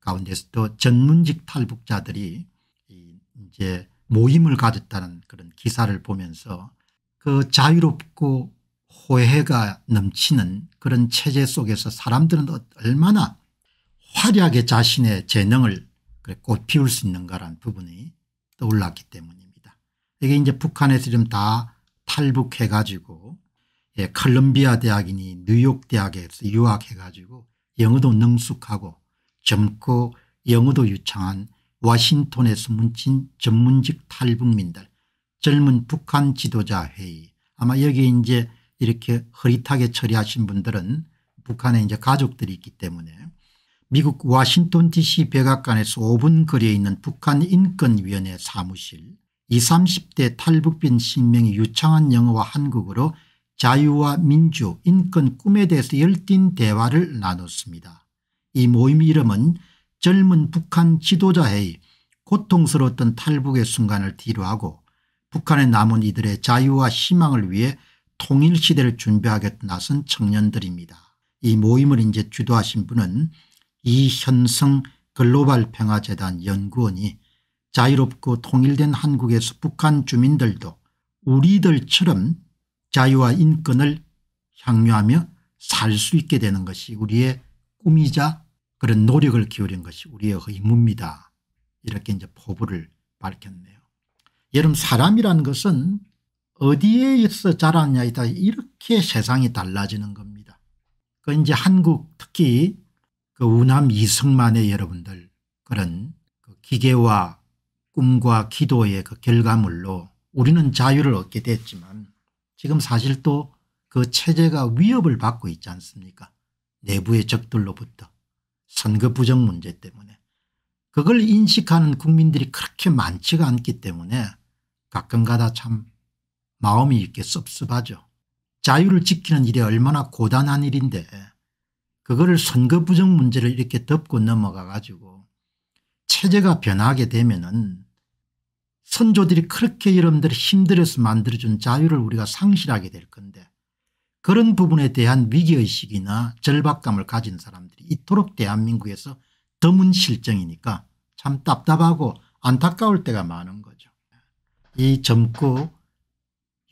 가운데서도 전문직 탈북자들이 이제 모임을 가졌다는 그런 기사를 보면서 그 자유롭고 호혜가 넘치는 그런 체제 속에서 사람들은 어, 얼마나 화려하게 자신의 재능을 꽃피울 수 있는가라는 부분이 떠올랐기 때문입니다. 이게 이제 북한에서 지다 탈북해가지고 예, 컬럼비아 대학이니 뉴욕 대학에서 유학해가지고 영어도 능숙하고 젊고 영어도 유창한 와싱턴에서 뭉친 전문직 탈북민들 젊은 북한 지도자 회의 아마 여기 이제 이렇게 흐릿하게 처리하신 분들은 북한에 이제 가족들이 있기 때문에 미국 와싱턴 dc 백악관에서 5분 거리에 있는 북한 인권위원회 사무실 20, 30대 탈북빈 신명이 유창한 영어와 한국어로 자유와 민주, 인권, 꿈에 대해서 열띤 대화를 나눴습니다. 이 모임 이름은 젊은 북한 지도자의 고통스러웠던 탈북의 순간을 뒤로하고 북한에 남은 이들의 자유와 희망을 위해 통일시대를 준비하겠다 나선 청년들입니다. 이 모임을 이제 주도하신 분은 이현성 글로벌 평화재단 연구원이 자유롭고 통일된 한국에서 북한 주민들도 우리들처럼 자유와 인권을 향유하며 살 수 있게 되는 것이 우리의 꿈이자 그런 노력을 기울인 것이 우리의 의무입니다. 이렇게 이제 포부를 밝혔네요. 여러분 사람이라는 것은 어디에서 자라냐에 따라 이렇게 세상이 달라지는 겁니다. 그 이제 한국 특히 그 우남 이승만의 여러분들 그런 그 기계와 꿈과 기도의 그 결과물로 우리는 자유를 얻게 됐지만 지금 사실 또 그 체제가 위협을 받고 있지 않습니까 내부의 적들로부터 선거 부정 문제 때문에 그걸 인식하는 국민들이 그렇게 많지가 않기 때문에 가끔가다 참 마음이 이렇게 씁씁하죠. 자유를 지키는 일이 얼마나 고단한 일인데 그거를 선거 부정 문제를 이렇게 덮고 넘어가 가지고 체제가 변하게 되면 은 선조들이 그렇게 여러분들 힘들어서 만들어준 자유를 우리가 상실하게 될 건데 그런 부분에 대한 위기의식이나 절박감을 가진 사람들이 이토록 대한민국에서 드문 실정이니까 참 답답하고 안타까울 때가 많은 거죠. 이 젊고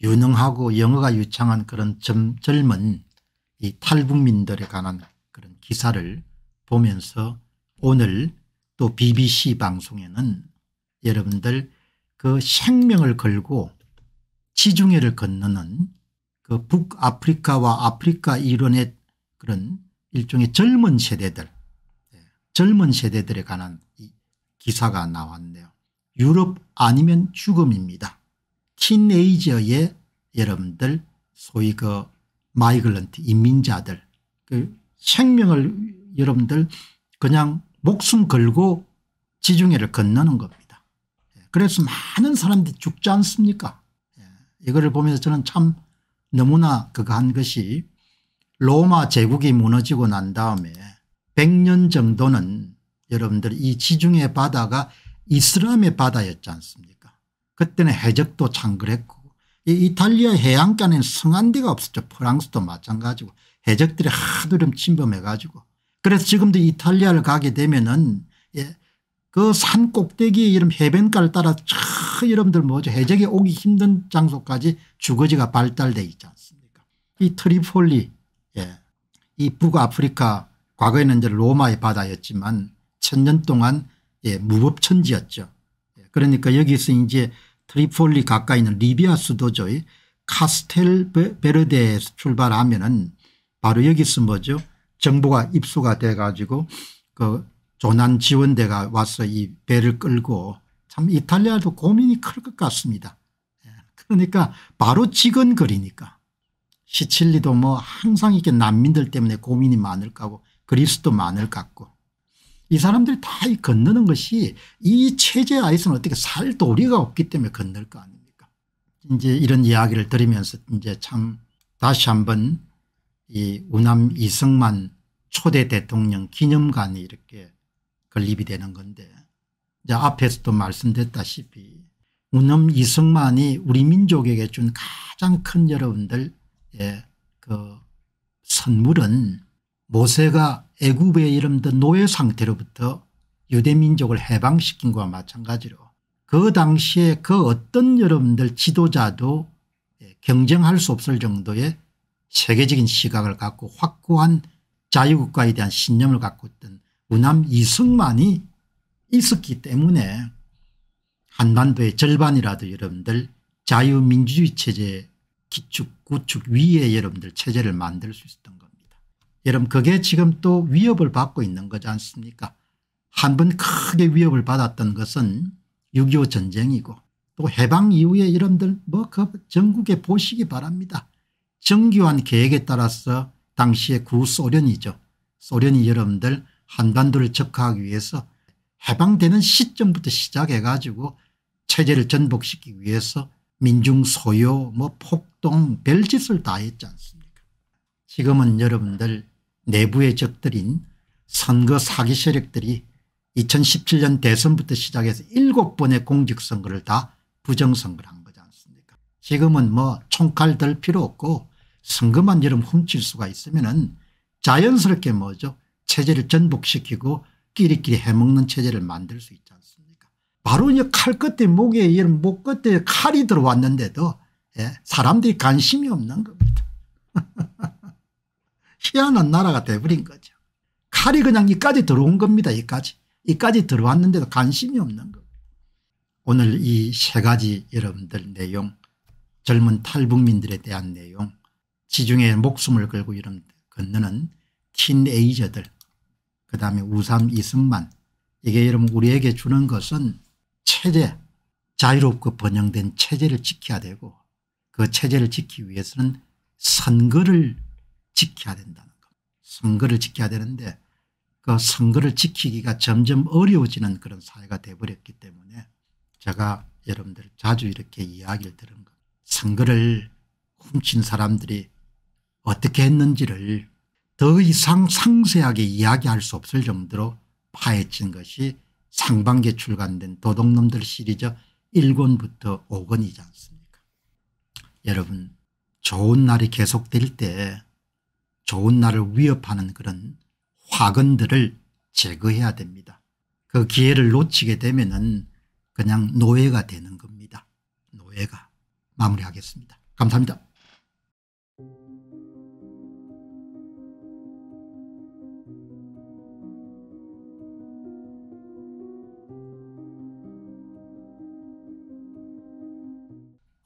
유능하고 영어가 유창한 그런 젊, 젊은 이 탈북민들에 관한 그런 기사를 보면서 오늘 또 BBC 방송에는 여러분들 그 생명을 걸고 지중해를 건너는 그 북아프리카와 아프리카 이론의 그런 일종의 젊은 세대들 예, 젊은 세대들에 관한 기사가 나왔네요. 유럽 아니면 죽음입니다. 티네이저의 여러분들 소위 그 마이글런트 인민자들 그 생명을 여러분들 그냥 목숨 걸고 지중해를 건너는 겁니다. 그래서 많은 사람들이 죽지 않습니까 예, 이거를 보면서 저는 참 너무나 그거 한 것이 로마 제국이 무너지고 난 다음에 100년 정도는 여러분들 이 지중해 바다가 이슬람의 바다였지 않습니까 그때는 해적도 창궐했고 이탈리아 해안가는 성한 데가 없었죠 프랑스도 마찬가지고 해적들이 하도 좀 침범해 가지고 그래서 지금도 이탈리아를 가게 되면은 예, 그산 꼭대기에 이름 해변가를 따라 저 이름들 뭐죠 해적에 오기 힘든 장소까지 주거지가 발달돼 있지 않습니까 이 트리폴리 예. 이 북아프리카 과거에는 이제 로마의 바다였지만 천년 동안 예, 무법천지였죠 예, 그러니까 여기서 이제 트리폴리 가까이 있는 리비아 수도죠 카스텔베르데에서 출발하면은 바로 여기서 뭐죠 정부가 입수가 돼 가지고 그 조난 지원대가 와서 이 배를 끌고 참 이탈리아도 고민이 클 것 같습니다. 예, 그러니까 바로 직언거리니까 시칠리도 뭐 항상 이렇게 난민들 때문에 고민이 많을 거고 그리스도 많을 같고 이 사람들이 다 건너는 것이 이 체제 아이서는 어떻게 살 도리가 없기 때문에 건널 거 아닙니까 이제 이런 이야기를 들으면서 이제 참 다시 한번 이 우남 이승만 초대 대통령 기념관이 이렇게 건립이 되는 건데 이제 앞에서도 말씀드렸다시피 운음 이승만이 우리 민족에게 준 가장 큰 여러분들 예, 그 선물은 모세가 애굽에 이름던 노예 상태로부터 유대민족을 해방시킨 것과 마찬가지로 그 당시에 그 어떤 여러분들 지도자도 예, 경쟁할 수 없을 정도의 세계적인 시각을 갖고 확고한 자유국가에 대한 신념을 갖고 있던 군함 이승만이 있었기 때문에 한반도의 절반이라도 여러분들 자유민주주의 체제 기축 구축 위에 여러분들 체제를 만들 수 있었던 겁니다. 여러분 그게 지금 또 위협을 받고 있는 거지 않습니까 한 번 크게 위협을 받았던 것은 6.25 전쟁이고 또 해방 이후에 여러분들 뭐 그 전국에 보시기 바랍니다. 정교한 계획에 따라서 당시의 구소련이죠. 소련이 여러분들 한반도를 적화하기 위해서 해방되는 시점부터 시작해 가지고 체제를 전복시키기 위해서 민중 소요 뭐 폭동 별짓을 다 했지 않습니까 지금은 여러분들 내부의 적들인 선거 사기 세력들이 2017년 대선부터 시작해서 7번의 공직선거를 다 부정선거를 한 거지 않습니까 지금은 뭐 총칼 들 필요 없고 선거만 여름 훔칠 수가 있으면 은 자연스럽게 뭐죠 체제를 전복시키고 끼리끼리 해먹는 체제를 만들 수 있지 않습니까 바로 이 칼 끝에 목에 이런 목 끝에 칼이 들어왔는데도 예, 사람들이 관심이 없는 겁니다. 희한한 나라가 돼버린 거죠. 칼이 그냥 이까지 들어온 겁니다. 이까지. 이까지 들어왔는데도 관심이 없는 겁니다. 오늘 이 세 가지 여러분들 내용 젊은 탈북민들에 대한 내용 지중해 목숨을 걸고 이런 건너는 친에이저들 그다음에 우삼 이승만 이게 여러분 우리에게 주는 것은 체제 자유롭고 번영된 체제를 지켜야 되고 그 체제를 지키기 위해서는 선거를 지켜야 된다는 것. 선거를 지켜야 되는데 그 선거를 지키기가 점점 어려워지는 그런 사회가 돼버렸기 때문에 제가 여러분들 자주 이렇게 이야기를 들은 것. 선거를 훔친 사람들이 어떻게 했는지를 더 이상 상세하게 이야기할 수 없을 정도로 파헤친 것이 상반기에 출간된 도둑놈들 시리즈 1권부터 5권이지 않습니까 여러분 좋은 날이 계속될 때 좋은 날을 위협하는 그런 화근들을 제거해야 됩니다. 그 기회를 놓치게 되면 은 그냥 노예가 되는 겁니다. 노예가 마무리하겠습니다. 감사합니다.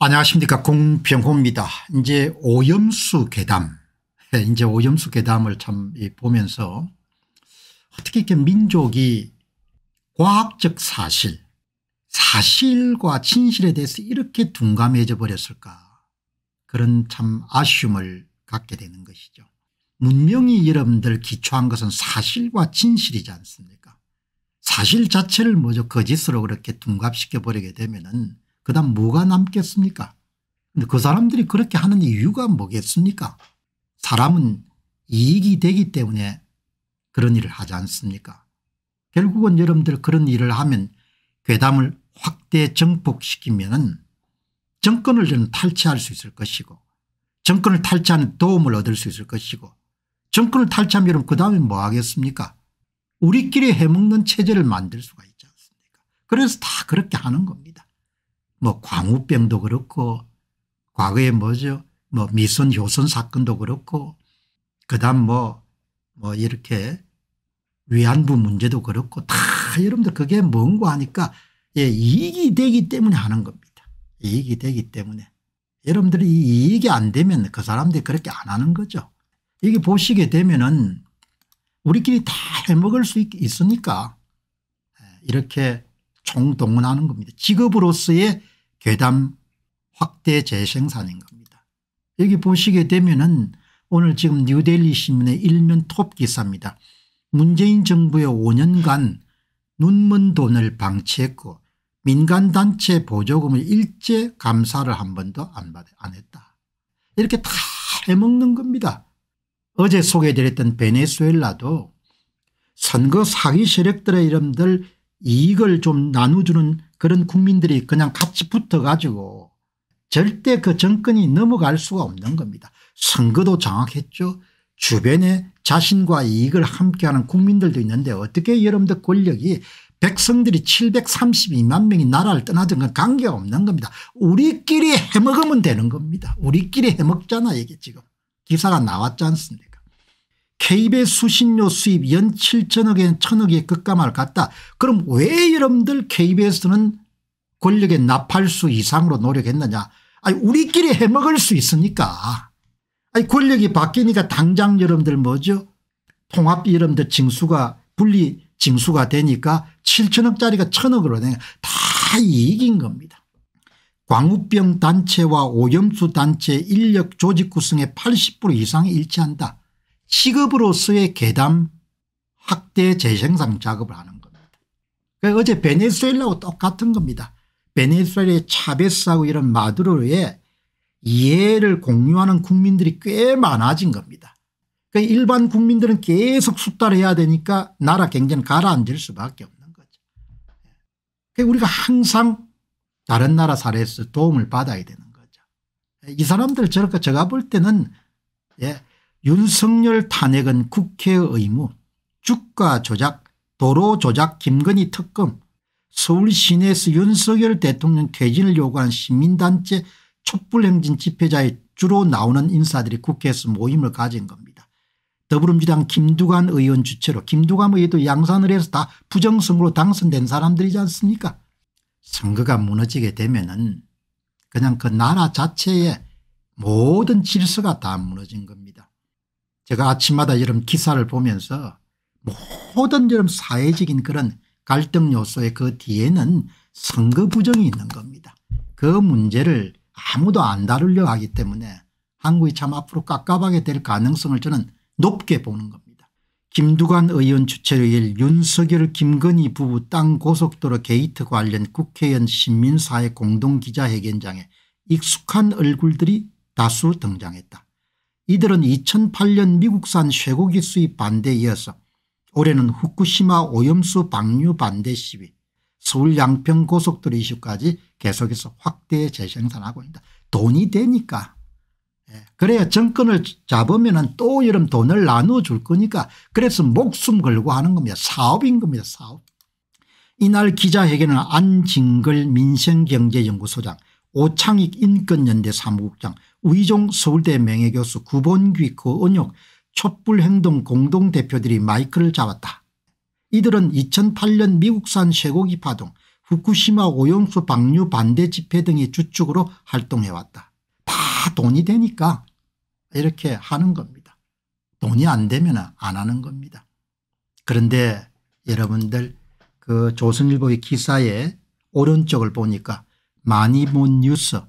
안녕하십니까 공병호입니다. 이제 오염수 괴담 예, 이제 오염수 괴담을 참 보면서 어떻게 이렇게 민족이 과학적 사실 사실과 진실에 대해서 이렇게 둔감해져 버렸을까 그런 참 아쉬움을 갖게 되는 것이죠. 문명이 여러분들 기초한 것은 사실과 진실이지 않습니까 사실 자체를 먼저 거짓으로 그렇게 둔갑시켜 버리게 되면 은그 다음 뭐가 남겠습니까 근데 그 사람들이 그렇게 하는 이유가 뭐겠습니까 사람은 이익이 되기 때문에 그런 일을 하지 않습니까 결국은 여러분들 그런 일을 하면 괴담을 확대 정폭시키면 정권을 저는 탈취할 수 있을 것이고 정권을 탈취하는 도움을 얻을 수 있을 것이고 정권을 탈취하면 그 다음에 뭐 하겠습니까 우리끼리 해먹는 체제를 만들 수가 있지 않습니까 그래서 다 그렇게 하는 겁니다 뭐 광우병도 그렇고 과거에 뭐죠 뭐 미선 효선 사건도 그렇고 그다음 뭐뭐 뭐 이렇게 위안부 문제도 그렇고 다 여러분들 그게 뭔고 하니까 예, 이익이 되기 때문에 하는 겁니다. 이익이 되기 때문에. 여러분들이 이익이 안 되면 그 사람들이 그렇게 안 하는 거죠. 이게 보시게 되면은 우리끼리 다 해먹을 수 있, 으니까 예, 이렇게 총동원하는 겁니다. 직업으로서의 괴담 확대 재생산인 겁니다. 여기 보시게 되면은 오늘 지금 뉴델리 신문의 일면 톱 기사입니다. 문재인 정부의 5년간 눈먼 돈을 방치했고 민간단체 보조금을 일제 감사를 한 번도 안, 했다. 이렇게 다 해먹는 겁니다. 어제 소개드렸던 베네수엘라도 선거 사기 세력들의 이름들 이익을 좀 나눠주는 그런 국민들이 그냥 같이 붙어가지고 절대 그 정권이 넘어갈 수가 없는 겁니다. 선거도 장악했죠. 주변에 자신과 이익을 함께하는 국민들도 있는데 어떻게 여러분들 권력이 백성들이 732만 명이 나라를 떠나든 건 관계없는 겁니다. 우리끼리 해먹으면 되는 겁니다. 우리끼리 해먹잖아 이게 지금 기사가 나왔지 않습니까 KB의 수신료 수입 연 7천억에 천억의 급감할 같다. 그럼 왜 여러분들 KBS는 권력의 나팔수 이상으로 노력했느냐. 아니 우리끼리 해먹을 수 있으니까. 아니 권력이 바뀌니까 당장 여러분들 뭐죠? 통합 여러분들 징수가 분리 징수가 되니까 7천억짜리가 천억으로 다 이익인 겁니다. 광우병 단체와 오염수 단체 인력 조직 구성의 80% 이상이 일치한다. 시급으로서의 계담 확대 재생산 작업을 하는 겁니다. 그러니까 어제 베네수엘라하고 똑같은 겁니다. 베네수엘의 차베스하고 이런 마두로의 이해를 공유하는 국민들이 꽤 많아진 겁니다. 그러니까 일반 국민들은 계속 숙달해야 되니까 나라 경제는 가라앉을 수밖에 없는 거죠. 그러니까 우리가 항상 다른 나라 사례에서 도움을 받아야 되는 거죠. 이 사람들 저렇게 제가 볼 때는 예, 윤석열 탄핵은 국회의 무 주가 조작, 도로 조작 김건희 특검, 서울 시내에서 윤석열 대통령 퇴진을 요구한 시민단체 촛불행진 집회자에 주로 나오는 인사들이 국회에서 모임을 가진 겁니다. 더불어민주당 김두관 의원 주체로 김두관 의원도 양산을 해서 다 부정선거로 당선된 사람들이지 않습니까 선거가 무너지게 되면 은 그냥 그 나라 자체의 모든 질서가 다 무너진 겁니다. 제가 아침마다 이런 기사를 보면서 모든 이런 사회적인 그런 갈등 요소의 그 뒤에는 선거 부정이 있는 겁니다. 그 문제를 아무도 안 다루려 하기 때문에 한국이 참 앞으로 깝깝하게 될 가능성을 저는 높게 보는 겁니다. 김두관 의원 주최로 일 윤석열 김건희 부부 땅 고속도로 게이트 관련 국회의원 신민사회 공동기자회견장에 익숙한 얼굴들이 다수 등장했다. 이들은 2008년 미국산 쇠고기 수입 반대에 이어서 올해는 후쿠시마 오염수 방류 반대 시위 서울 양평 고속도로 이슈까지 계속해서 확대 재생산하고 있다. 돈이 되니까. 예, 그래야 정권을 잡으면 또 여름 돈을 나눠줄 거니까 그래서 목숨 걸고 하는 겁니다. 사업인 겁니다. 사업. 이날 기자회견은 안진걸 민생경제연구소장 오창익 인권연대 사무국장 의종 서울대 명예교수 구본귀 고은혁 그 촛불행동 공동대표들이 마이크를 잡았다. 이들은 2008년 미국산 쇠고기 파동 후쿠시마 오염수 방류 반대 집회 등의 주축으로 활동해왔다. 다 돈이 되니까 이렇게 하는 겁니다. 돈이 안 되면 안 하는 겁니다. 그런데 여러분들 그 조선일보의 기사에 오른쪽을 보니까 많이 본 뉴스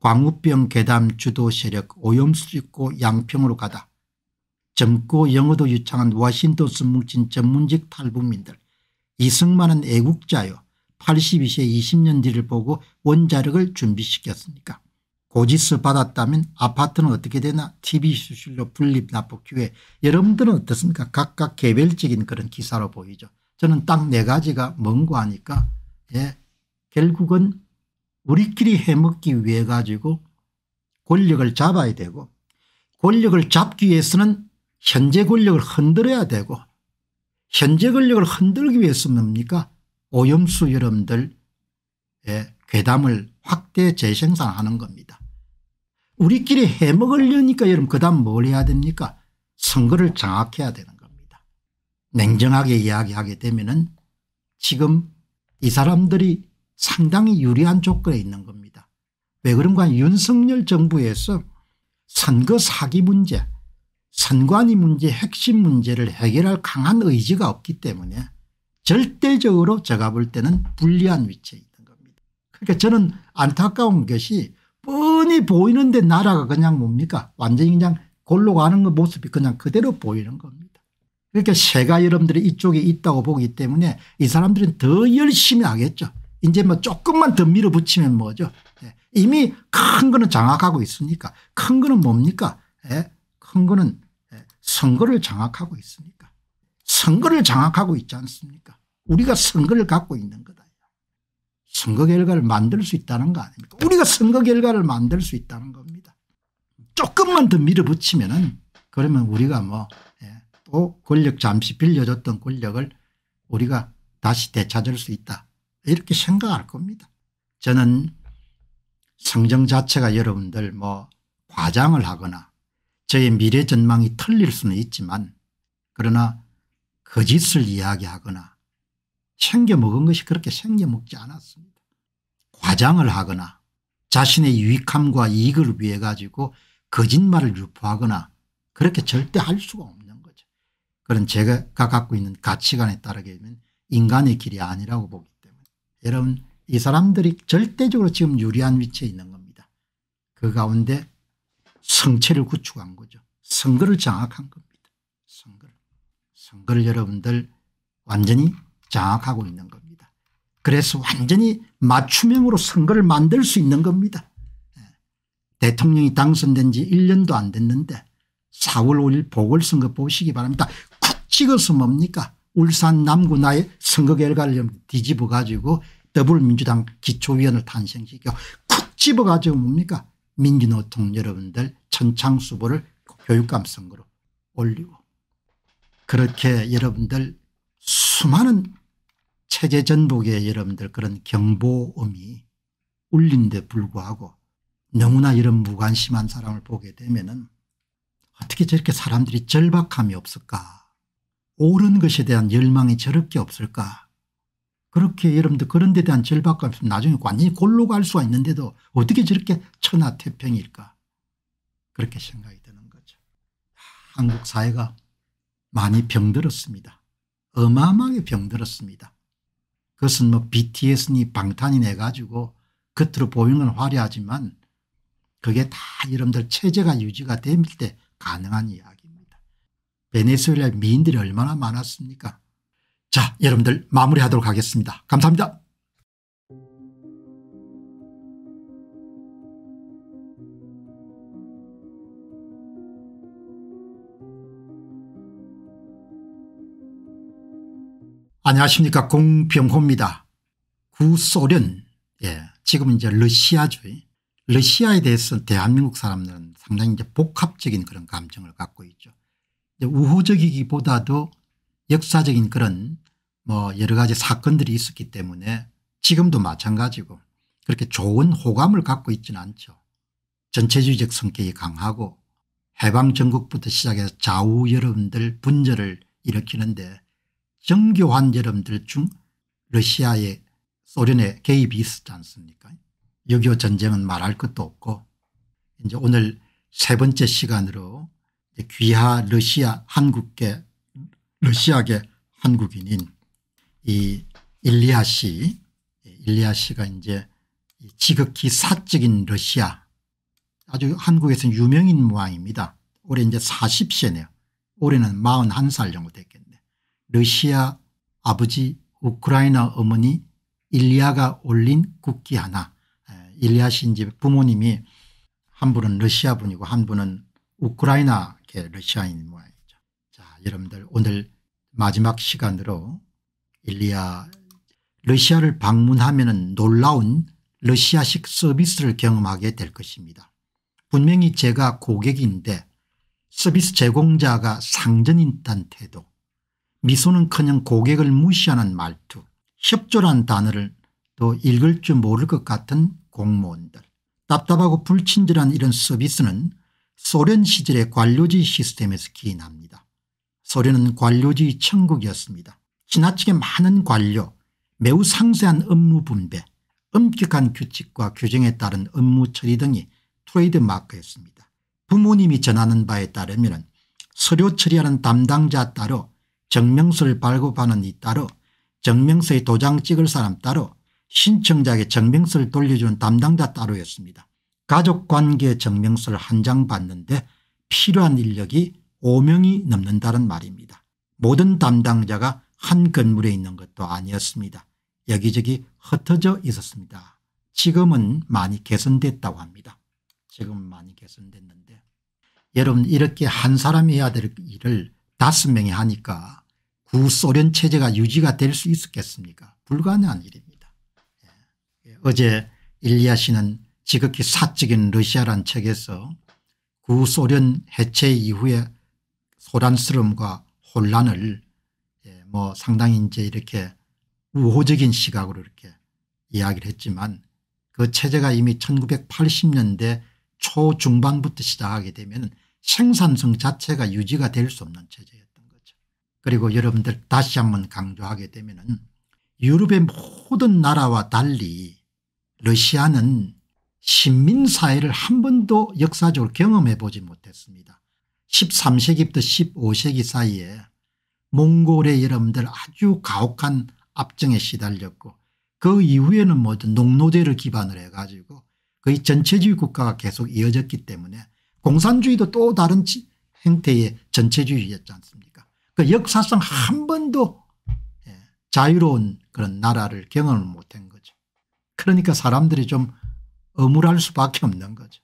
광우병 괴담 주도 세력 오염수집고 양평으로 가다 젊고 영어도 유창한 워싱턴스 뭉친 전문직 탈북민들 이승만은 애국자요 82세 20년 뒤를 보고 원자력을 준비시켰습니까 고지서 받았다면 아파트는 어떻게 되나 TV 수술로 분립 납북 기회 여러분들은 어떻습니까 각각 개별적인 그런 기사로 보이죠 저는 딱 네 가지가 먼고 하니까 예 결국은 우리끼리 해먹기 위해 가지고 권력을 잡아야 되고 권력을 잡기 위해서는 현재 권력을 흔들어야 되고 현재 권력을 흔들기 위해서 는 뭡니까 오염수 여러분들의 예, 괴담을 확대 재생산하는 겁니다. 우리끼리 해먹으려니까 여러분 그 다음 뭘 해야 됩니까 선거를 장악해야 되는 겁니다. 냉정하게 이야기하게 되면 은 지금 이 사람들이 상당히 유리한 조건에 있는 겁니다. 왜 그런가 윤석열 정부에서 선거 사기 문제 선관위 문제 핵심 문제를 해결할 강한 의지가 없기 때문에 절대적으로 제가 볼 때는 불리한 위치에 있는 겁니다. 그러니까 저는 안타까운 것이 뻔히 보이는데 나라가 그냥 뭡니까 완전히 그냥 골로 가는 그 모습이 그냥 그대로 보이는 겁니다. 그러니까 새가 여러분들이 이쪽에 있다고 보기 때문에 이 사람들은 더 열심히 하겠죠. 이제 뭐 조금만 더 밀어붙이면 뭐죠. 예. 이미 큰 거는 장악하고 있으니까 큰 거는 뭡니까? 예. 큰 거는 예. 선거를 장악하고 있으니까 선거를 장악하고 있지 않습니까? 우리가 선거를 갖고 있는 거다. 선거 결과를 만들 수 있다는 거 아닙니까? 우리가 선거 결과를 만들 수 있다는 겁니다. 조금만 더 밀어붙이면은 그러면 우리가 뭐또 예, 권력 잠시 빌려줬던 권력을 우리가 다시 되찾을 수 있다. 이렇게 생각할 겁니다. 저는 성정 자체가 여러분들 뭐 과장을 하거나 저의 미래 전망이 틀릴 수는 있지만 그러나 거짓을 이야기하거나 챙겨먹은 것이 그렇게 챙겨먹지 않았습니다. 과장을 하거나 자신의 유익함과 이익을 위해 가지고 거짓말을 유포하거나 그렇게 절대 할 수가 없는 거죠. 그런 제가 갖고 있는 가치관에 따르게 되면 인간의 길이 아니라고 보기 여러분 이 사람들이 절대적으로 지금 유리한 위치에 있는 겁니다. 그 가운데 성체를 구축한 거죠. 선거를 장악한 겁니다. 선거를. 선거를 여러분들 완전히 장악하고 있는 겁니다. 그래서 완전히 맞춤형으로 선거를 만들 수 있는 겁니다. 예. 대통령이 당선된 지 1년도 안 됐는데 4월 5일 보궐선거 보시기 바랍니다. 쿡 찍어서 뭡니까 울산 남구나의 선거 결과를 뒤집어 가지고 더불어민주당 기초위원을 탄생시켜 쿡 집어 가지고 뭡니까 민주노총 여러분들 천창수보를 교육감 선거로 올리고 그렇게 여러분들 수많은 체제 전복의 여러분들 그런 경보음이 울린데 불구하고 너무나 이런 무관심한 사람을 보게 되면 은 어떻게 저렇게 사람들이 절박함이 없을까 옳은 것에 대한 열망이 저렇게 없을까 그렇게 여러분들 그런 데 대한 절박감이 으면 나중에 완전히 골로 갈 수가 있는데도 어떻게 저렇게 천하태평일까 그렇게 생각이 드는 거죠. 한국 사회가 많이 병들었습니다. 어마어마하게 병들었습니다. 그것은 뭐 BTS니 방탄이네 가지고 겉으로 보이는 건 화려하지만 그게 다 여러분들 체제가 유지가 됨일 때 가능한 이야기. 베네수엘라 미인들이 얼마나 많았습니까 자 여러분들 마무리하도록 하겠습니다. 감사합니다. 안녕하십니까 공병호입니다. 구소련 예, 지금은 이제 러시아죠. 러시아에 대해서 대한민국 사람들은 상당히 이제 복합적인 그런 감정을 갖고 있죠. 우호적이기보다도 역사적인 그런 뭐 여러 가지 사건들이 있었기 때문에 지금도 마찬가지고 그렇게 좋은 호감을 갖고 있지는 않죠. 전체주의적 성격이 강하고 해방 전국부터 시작해서 좌우 여러분들 분열을 일으키는데 정교한 여러분들 중 러시아의 소련의 개입이 있었지 않습니까 여교 전쟁은 말할 것도 없고 이제 오늘 세 번째 시간으로 귀하 러시아 한국계 러시아계 한국인인 이 일리아 씨 일리아 씨가 이제 지극히 사적인 러시아 아주 한국에서 유명인 모양입니다. 올해 이제 40세네요. 올해는 41살 정도 됐겠네. 러시아 아버지 우크라이나 어머니 일리아가 올린 국기 하나 일리아 씨인제 부모님이 한 분은 러시아 분이고 한 분은 우크라이나 이렇게 러시아인 모양이죠. 자 여러분들 오늘 마지막 시간으로 일리야 러시아를 방문하면 놀라운 러시아식 서비스를 경험하게 될 것입니다. 분명히 제가 고객인데 서비스 제공자가 상전인 듯한 태도 미소는커녕 고객을 무시하는 말투 협조란 단어를 또 읽을 줄 모를 것 같은 공무원들 답답하고 불친절한 이런 서비스는 소련 시절의 관료지 시스템에서 기인합니다. 소련은 관료지 천국이었습니다. 지나치게 많은 관료, 매우 상세한 업무 분배, 엄격한 규칙과 규정에 따른 업무 처리 등이 트레이드마크였습니다. 부모님이 전하는 바에 따르면 서류 처리하는 담당자 따로 증명서를 발급하는 이 따로 증명서에 도장 찍을 사람 따로 신청자에게 증명서를 돌려주는 담당자 따로였습니다. 가족관계 증명서를 한 장 받는데 필요한 인력이 5명이 넘는다는 말입니다. 모든 담당자가 한 건물에 있는 것도 아니었습니다. 여기저기 흩어져 있었습니다. 지금은 많이 개선됐다고 합니다. 지금은 많이 개선됐는데 여러분 이렇게 한 사람이 해야 될 일을 다섯 명이 하니까 구소련 체제가 유지가 될 수 있었겠습니까 불가능한 일입니다. 예. 어제 일리아 씨는 지극히 사적인 러시아란 책에서 구소련 해체 이후의 소란스러움과 혼란을 예, 뭐 상당히 이제 이렇게 우호적인 시각으로 이렇게 이야기를 했지만 그 체제가 이미 1980년대 초중반부터 시작하게 되면 생산성 자체가 유지가 될 수 없는 체제였던 거죠. 그리고 여러분들 다시 한번 강조하게 되면 유럽의 모든 나라와 달리 러시아는 신민사회를 한 번도 역사적으로 경험해 보지 못했습니다. 13세기부터 15세기 사이에 몽골의 여러분들 아주 가혹한 압정에 시달렸고 그 이후에는 뭐 농노제를 기반으로 해가지고 거의 전체주의 국가가 계속 이어졌기 때문에 공산주의도 또 다른 형태의 전체주의였지 않습니까 그 역사상 한 번도 예, 자유로운 그런 나라를 경험을 못한 거죠. 그러니까 사람들이 좀 어물할 수밖에 없는 거죠.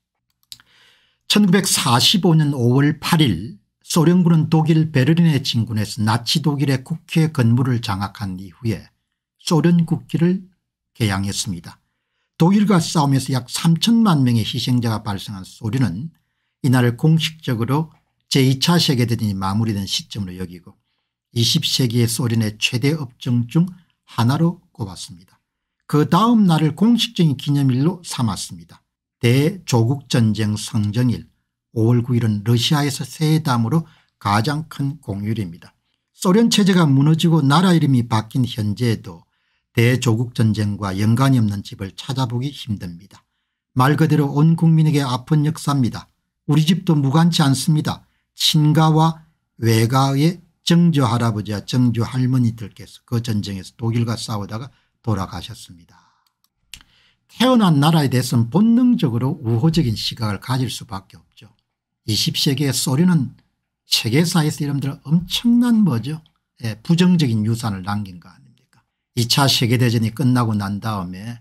1945년 5월 8일 소련군은 독일 베를린의 진군에서 나치 독일의 국회 건물을 장악한 이후에 소련 국기를 개양했습니다. 독일과 싸움에서 약 3천만 명의 희생자가 발생한 소련은 이날을 공식적으로 제2차 세계대전이 마무리된 시점으로 여기고 20세기의 소련의 최대 업종 중 하나로 꼽았습니다. 그 다음 날을 공식적인 기념일로 삼았습니다. 대조국전쟁 성전일 5월 9일은 러시아에서 새해 담으로 가장 큰 공휴일입니다. 소련 체제가 무너지고 나라 이름이 바뀐 현재에도 대조국전쟁과 연관이 없는 집을 찾아보기 힘듭니다. 말 그대로 온 국민에게 아픈 역사입니다. 우리 집도 무관치 않습니다. 친가와 외가의 정조 할아버지와 정조 할머니들께서 그 전쟁에서 독일과 싸우다가 돌아가셨습니다. 태어난 나라에 대해서는 본능적으로 우호적인 시각을 가질 수밖에 없죠. 20세기의 소련은 세계사에서 이름들 엄청난 뭐죠 예, 부정적인 유산을 남긴 거 아닙니까 2차 세계대전이 끝나고 난 다음에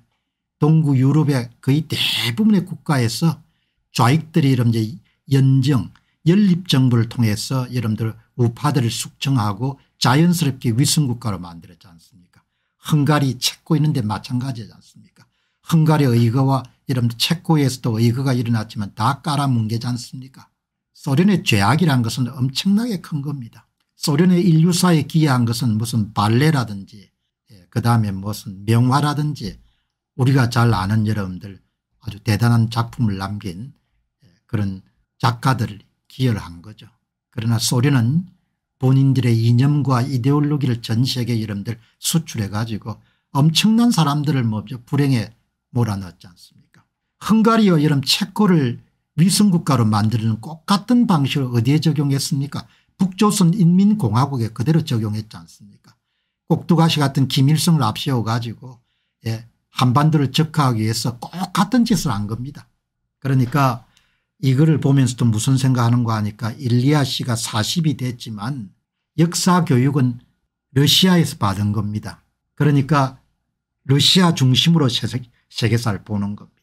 동구 유럽의 거의 대부분의 국가에서 좌익들이 이름들 연정 연립정부를 통해서 이름들 우파들을 숙청하고 자연스럽게 위성국가로 만들었잖아요. 헝가리 체코 있는데 마찬가지지 않습니까 헝가리 의거와 여러분들 체코에서도 의거가 일어났지만 다 깔아뭉개지 않습니까 소련의 죄악이란 것은 엄청나게 큰 겁니다. 소련의 인류사에 기여한 것은 무슨 발레라든지 예, 그다음에 무슨 명화라든지 우리가 잘 아는 여러분들 아주 대단한 작품을 남긴 예, 그런 작가들 기여를 한 거죠. 그러나 소련은 본인들의 이념과 이데올로기를 전 세계 여러분들 수출해 가지고 엄청난 사람들을 뭐죠 불행에 몰아넣지 않습니까 헝가리어 여름 체코를 위성국가로 만드는 똑같은 방식을 어디에 적용했습니까 북조선 인민공화국에 그대로 적용했지 않습니까 꼭두가시 같은 김일성을 앞세워 가지고 예, 한반도를 적화하기 위해서 똑같은 짓을 한 겁니다 그러니까 이거를 보면서도 무슨 생각하는 거하니까 일리아 씨가 40이 됐지만 역사 교육은 러시아에서 받은 겁니다. 그러니까 러시아 중심으로 세계사를 보는 겁니다.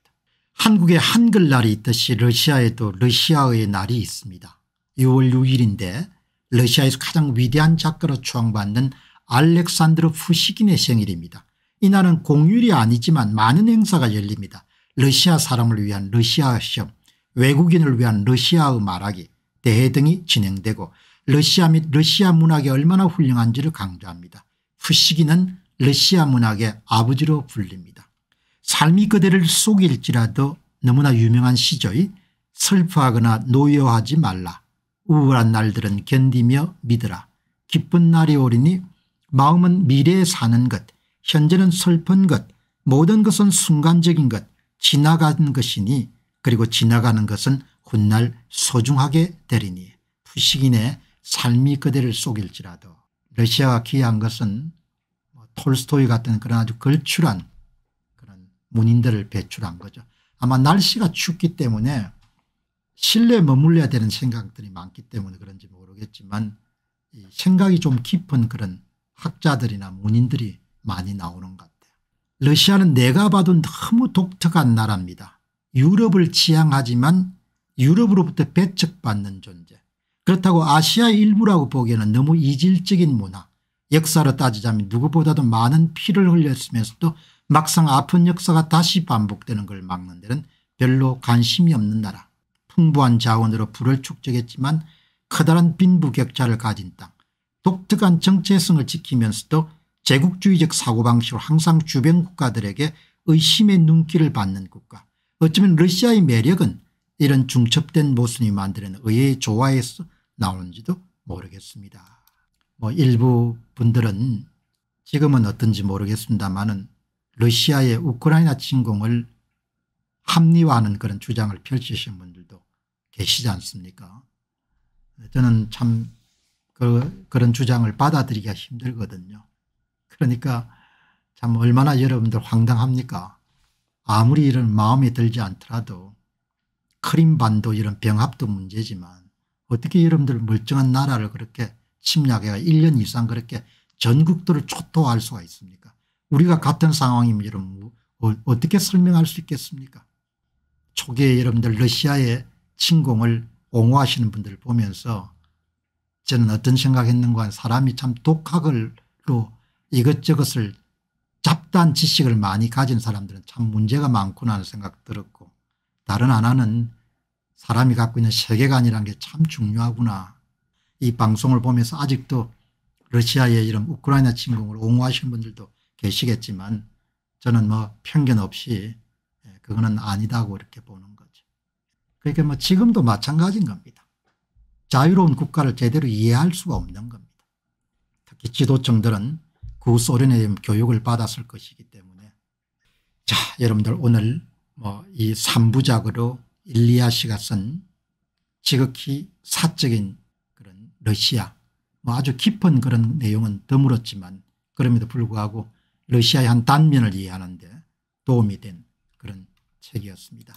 한국에 한글날이 있듯이 러시아에도 러시아의 날이 있습니다. 6월 6일인데 러시아에서 가장 위대한 작가로 추앙받는 알렉산드르 푸시긴의 생일입니다. 이날은 공휴일이 아니지만 많은 행사가 열립니다. 러시아 사람을 위한 러시아 시험 외국인을 위한 러시아의 말하기 대회 등이 진행되고 러시아 및 러시아 문학이 얼마나 훌륭한지를 강조합니다. 후시기는 러시아 문학의 아버지로 불립니다. 삶이 그대를 속일지라도 너무나 유명한 시조의 슬퍼하거나 노여하지 말라 우울한 날들은 견디며 믿으라 기쁜 날이 오리니 마음은 미래에 사는 것 현재는 슬픈 것 모든 것은 순간적인 것 지나간 것이니 그리고 지나가는 것은 훗날 소중하게 되리니 푸시긴의 삶이 그대를 속일지라도 러시아가 기여한 것은 뭐 톨스토이 같은 그런 아주 걸출한 그런 문인들을 배출한 거죠. 아마 날씨가 춥기 때문에 실내에 머물러야 되는 생각들이 많기 때문에 그런지 모르겠지만 생각이 좀 깊은 그런 학자들이나 문인들이 많이 나오는 것 같아요. 러시아는 내가 봐도 너무 독특한 나라입니다. 유럽을 지향하지만 유럽으로부터 배척받는 존재 그렇다고 아시아의 일부라고 보기에는 너무 이질적인 문화 역사로 따지자면 누구보다도 많은 피를 흘렸으면서도 막상 아픈 역사가 다시 반복되는 걸 막는 데는 별로 관심이 없는 나라 풍부한 자원으로 불을 축적했지만 커다란 빈부격차를 가진 땅 독특한 정체성을 지키면서도 제국주의적 사고방식으로 항상 주변 국가들에게 의심의 눈길을 받는 국가 어쩌면 러시아의 매력은 이런 중첩된 모순이 만드는 의의 조화에서 나오는지도 모르겠습니다. 뭐 일부 분들은 지금은 어떤지 모르겠습니다만은 러시아의 우크라이나 침공을 합리화하는 그런 주장을 펼치신 분들도 계시지 않습니까 저는 참 그, 그런 주장을 받아들이기가 힘들거든요. 그러니까 참 얼마나 여러분들 황당합니까 아무리 이런 마음에 들지 않더라도 크림반도 이런 병합도 문제지만 어떻게 여러분들 멀쩡한 나라를 그렇게 침략해가 1년 이상 그렇게 전국도를 초토화할 수가 있습니까 우리가 같은 상황이면 여러분 뭐 어, 어떻게 설명할 수 있겠습니까 초기에 여러분들 러시아의 침공을 옹호하시는 분들 을 보면서 저는 어떤 생각했는가 사람이 참 독학을로 이것저것을 잡단 지식을 많이 가진 사람들은 참 문제가 많구나 하는 생각 들었고 다른 하나는 사람이 갖고 있는 세계관이라는 게 참 중요하구나. 이 방송을 보면서 아직도 러시아의 이런 우크라이나 침공을 옹호하시는 분들도 계시겠지만 저는 뭐 편견 없이 예, 그거는 아니다고 이렇게 보는 거죠. 그러니까 뭐 지금도 마찬가지인 겁니다. 자유로운 국가를 제대로 이해할 수가 없는 겁니다. 특히 지도층들은 구소련의 그 교육을 받았을 것이기 때문에 자 여러분들 오늘 뭐이 3부작으로 일리아 씨가 쓴 지극히 사적인 그런 러시아 뭐 아주 깊은 그런 내용은 드물었지만 그럼에도 불구하고 러시아의 한 단면을 이해하는데 도움이 된 그런 책이었습니다.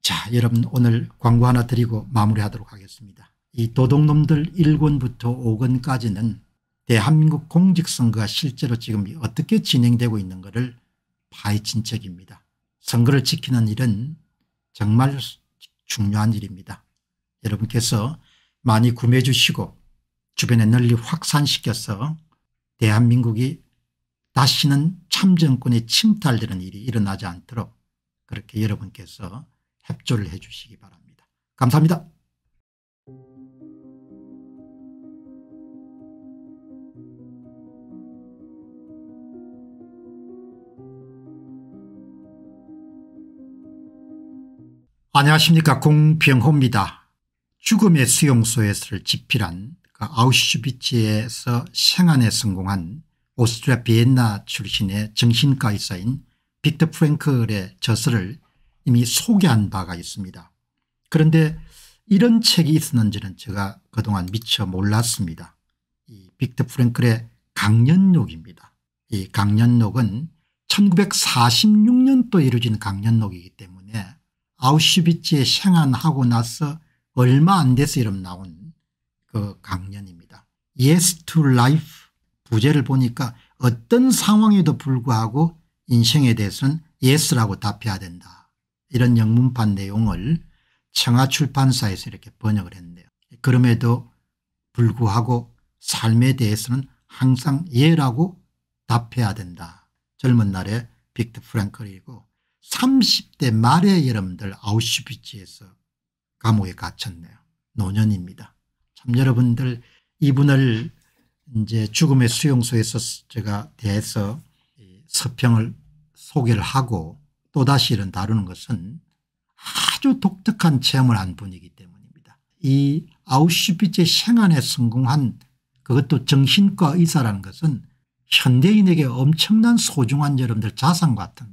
자 여러분 오늘 광고 하나 드리고 마무리하도록 하겠습니다. 이 도둑놈들 1권부터 5권까지는 대한민국 공직선거가 실제로 지금 어떻게 진행되고 있는 것을 파헤친 책입니다. 선거를 지키는 일은 정말 중요한 일입니다. 여러분께서 많이 구매해 주시고 주변에 널리 확산시켜서 대한민국이 다시는 참정권에 침탈되는 일이 일어나지 않도록 그렇게 여러분께서 협조를 해 주시기 바랍니다. 감사합니다. 안녕하십니까 공병호입니다. 죽음의 수용소에서 집필한 그 아우슈비츠에서 생안에 성공한 오스트리아 비엔나 출신의 정신과 의사인 빅터 프랭클의 저서를 이미 소개한 바가 있습니다. 그런데 이런 책이 있었는지는 제가 그동안 미처 몰랐습니다. 이 빅터 프랭클의 강연록입니다. 이 강연록은 1946년도 이루어진 강연록이기 때문에 아우슈비츠에 생안하고 나서 얼마 안 돼서 이름 나온 그 강연입니다. Yes to Life 부제를 보니까 어떤 상황에도 불구하고 인생에 대해서는 예스라고 답해야 된다. 이런 영문판 내용을 청하출판사에서 이렇게 번역을 했네요. 그럼에도 불구하고 삶에 대해서는 항상 예라고 답해야 된다. 젊은 날의 빅터 프랭클이고 30대 말에 여러분들 아우슈비츠에서 감옥에 갇혔네요. 노년입니다. 참 여러분들 이분을 이제 죽음의 수용소에서 제가 대해서 서평을 소개를 하고 또다시 이런 다루는 것은 아주 독특한 체험을 한 분이기 때문입니다. 이 아우슈비츠의 생안에 성공한 그것도 정신과 의사라는 것은 현대인에게 엄청난 소중한 여러분들 자산 같은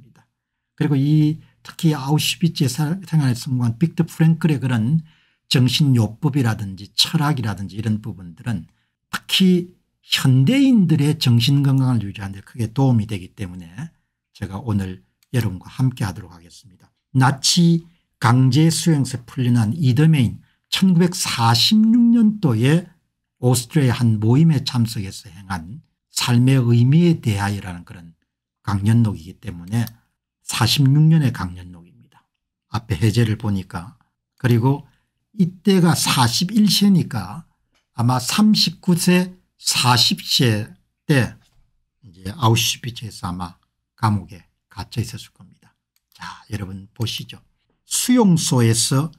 그리고 이 특히 아우슈비츠에 생활했던 에 빅트 프랭클의 그런 정신요법이라든지 철학이라든지 이런 부분들은 특히 현대인들의 정신건강을 유지하는 데 크게 도움이 되기 때문에 제가 오늘 여러분과 함께 하도록 하겠습니다. 나치 강제 수행세 풀려난 이더메인 1946년도에 오스트리아 한 모임에 참석해서 행한 삶의 의미에 대하여라는 그런 강연록이기 때문에 46년의 강연록입니다. 앞에 해제를 보니까 그리고 이때가 41세니까 아마 39세 40세 때 이제 아우슈비츠에서 아마 감옥에 갇혀 있었을 겁니다. 자 여러분 보시죠. 수용소에서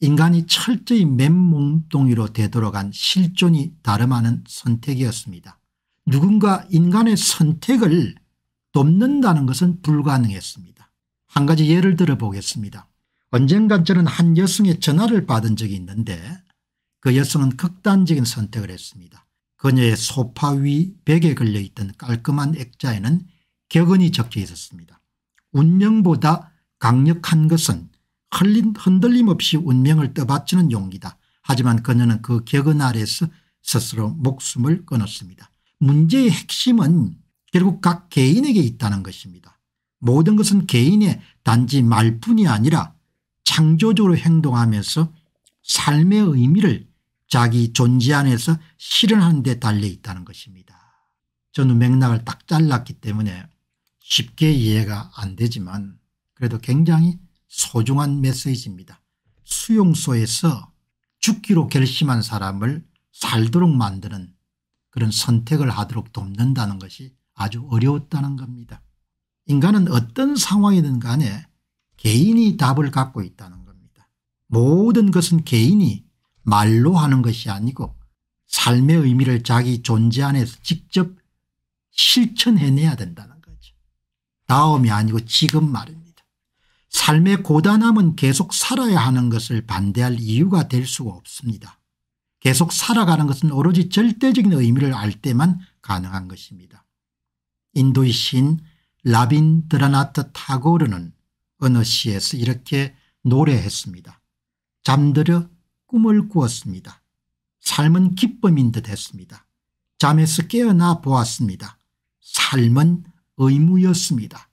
인간이 철저히 맨몸뚱이로 되돌아간 실존이 다름 아는 선택이었습니다. 누군가 인간의 선택을 돕는다는 것은 불가능했습니다. 한 가지 예를 들어 보겠습니다. 언젠간 저는 한 여성의 전화를 받은 적이 있는데 그 여성은 극단적인 선택을 했습니다. 그녀의 소파 위 벽에 걸려있던 깔끔한 액자에는 격언이 적혀 있었습니다. 운명보다 강력한 것은 흔들림 없이 운명을 떠받치는 용기다. 하지만 그녀는 그 격언 아래서 스스로 목숨을 끊었습니다. 문제의 핵심은 결국 각 개인에게 있다는 것입니다. 모든 것은 개인의 단지 말뿐이 아니라 창조적으로 행동하면서 삶의 의미를 자기 존재 안에서 실현하는 데 달려 있다는 것입니다. 저는 맥락을 딱 잘랐기 때문에 쉽게 이해가 안 되지만 그래도 굉장히 소중한 메시지입니다. 수용소에서 죽기로 결심한 사람을 살도록 만드는 그런 선택을 하도록 돕는다는 것이 아주 어려웠다는 겁니다. 인간은 어떤 상황이든 간에 개인이 답을 갖고 있다는 겁니다. 모든 것은 개인이 말로 하는 것이 아니고 삶의 의미를 자기 존재 안에서 직접 실천해내야 된다는 거죠. 다음이 아니고 지금 말입니다. 삶의 고단함은 계속 살아야 하는 것을 반대할 이유가 될 수가 없습니다. 계속 살아가는 것은 오로지 절대적인 의미를 알 때만 가능한 것입니다. 인도의 신 라빈 드라나트 타고르는 어느 시에서 이렇게 노래했습니다. 잠들어 꿈을 꾸었습니다. 삶은 기쁨인 듯 했습니다. 잠에서 깨어나 보았습니다. 삶은 의무였습니다.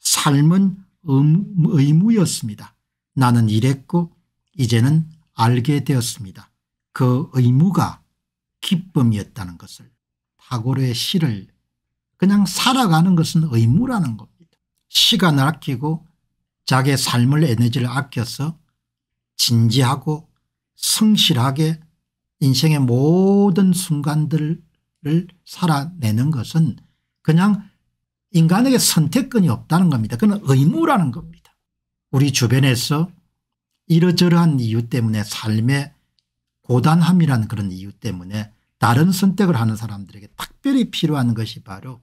삶은 의무였습니다. 나는 이랬고 이제는 알게 되었습니다. 그 의무가 기쁨이었다는 것을 타고르의 시를 그냥 살아가는 것은 의무라는 겁니다. 시간을 아끼고 자기의 삶을 에너지를 아껴서 진지하고 성실하게 인생의 모든 순간들을 살아내는 것은 그냥 인간에게 선택권이 없다는 겁니다. 그건 의무라는 겁니다. 우리 주변에서 이러저러한 이유 때문에 삶의 고단함이라는 그런 이유 때문에 다른 선택을 하는 사람들에게 특별히 필요한 것이 바로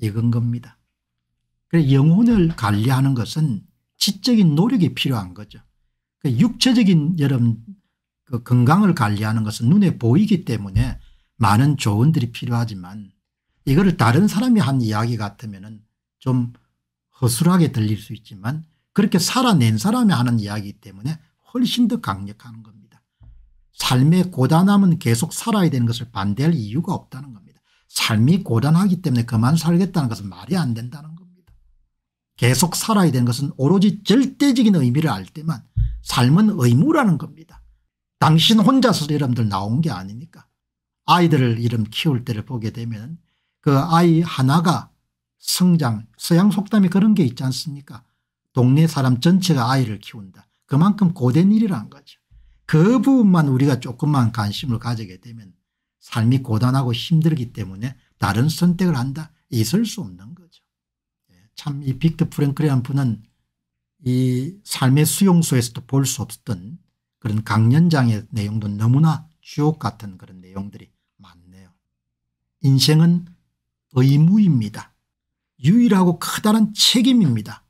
이건 겁니다. 그래서 영혼을 관리하는 것은 지적인 노력이 필요한 거죠. 그 육체적인 여러분 그 건강을 관리하는 것은 눈에 보이기 때문에 많은 조언들이 필요하지만 이거를 다른 사람이 한 이야기 같으면 좀 허술하게 들릴 수 있지만 그렇게 살아낸 사람이 하는 이야기 때문에 훨씬 더 강력한 겁니다. 삶의 고단함은 계속 살아야 되는 것을 반대할 이유가 없다는 겁니다. 삶이 고단하기 때문에 그만 살겠다는 것은 말이 안 된다는 겁니다. 계속 살아야 되는 것은 오로지 절대적인 의미를 알 때만 삶은 의무라는 겁니다. 당신 혼자서 여러분들 나온 게 아니니까. 아이들을 이름 키울 때를 보게 되면 그 아이 하나가 성장 서양 속담에 그런 게 있지 않습니까 동네 사람 전체가 아이를 키운다. 그만큼 고된 일이라는 거죠. 그 부분만 우리가 조금만 관심을 가지게 되면 삶이 고단하고 힘들기 때문에 다른 선택을 한다 있을 수 없는 거죠. 예, 참이 빅터 프랭클이라는 분은 이 삶의 수용소에서도 볼 수 없었던 그런 강연장의 내용도 너무나 주옥 같은 그런 내용들이 많네요. 인생은 의무입니다. 유일하고 커다란 책임입니다.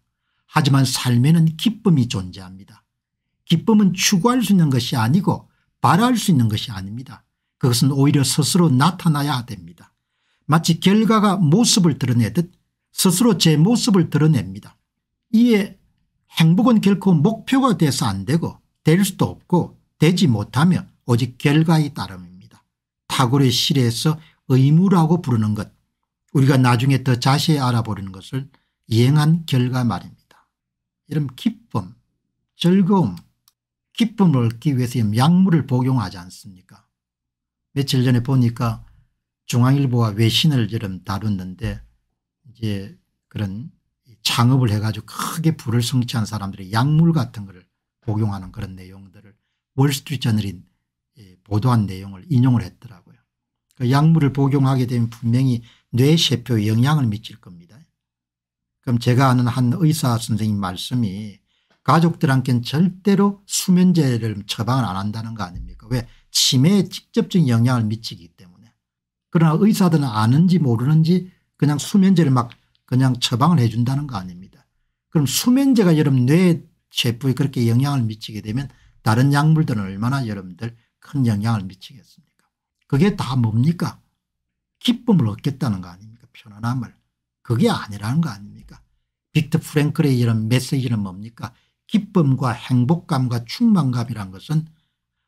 하지만 삶에는 기쁨이 존재합니다. 기쁨은 추구할 수 있는 것이 아니고 바랄 수 있는 것이 아닙니다. 그것은 오히려 스스로 나타나야 됩니다. 마치 결과가 모습을 드러내듯 스스로 제 모습을 드러냅니다. 이에 행복은 결코 목표가 돼서 안 되고 될 수도 없고 되지 못하며 오직 결과에 따름입니다. 탁월의 시에서 의무라고 부르는 것 우리가 나중에 더 자세히 알아보려는 것을 이행한 결과 말입니다. 이런 기쁨, 즐거움, 기쁨을 얻기 위해서 약물을 복용하지 않습니까 며칠 전에 보니까 중앙일보와 외신을 여름 다뤘는데 이제 그런 창업을 해가지고 크게 불을 성취한 사람들의 약물 같은 걸 복용하는 그런 내용들을 월스트리트저널인 예, 보도한 내용을 인용을 했더라고요. 그 약물을 복용하게 되면 분명히 뇌세포에 영향을 미칠 겁니다. 그럼 제가 아는 한 의사 선생님 말씀이 가족들한테는 절대로 수면제를 처방을 안 한다는 거 아닙니까? 왜 치매에 직접적인 영향을 미치기 때문에 그러나 의사들은 아는지 모르는지 그냥 수면제를 막 그냥 처방을 해 준다는 거 아닙니다. 그럼 수면제가 여러분 뇌 세포에 그렇게 영향을 미치게 되면 다른 약물들은 얼마나 여러분들 큰 영향을 미치겠습니까 그게 다 뭡니까 기쁨을 얻겠다는 거 아닙니까 편안함을 그게 아니라는 거 아닙니까 빅터 프랭클의 이런 메시지는 뭡니까 기쁨과 행복감과 충만감이란 것은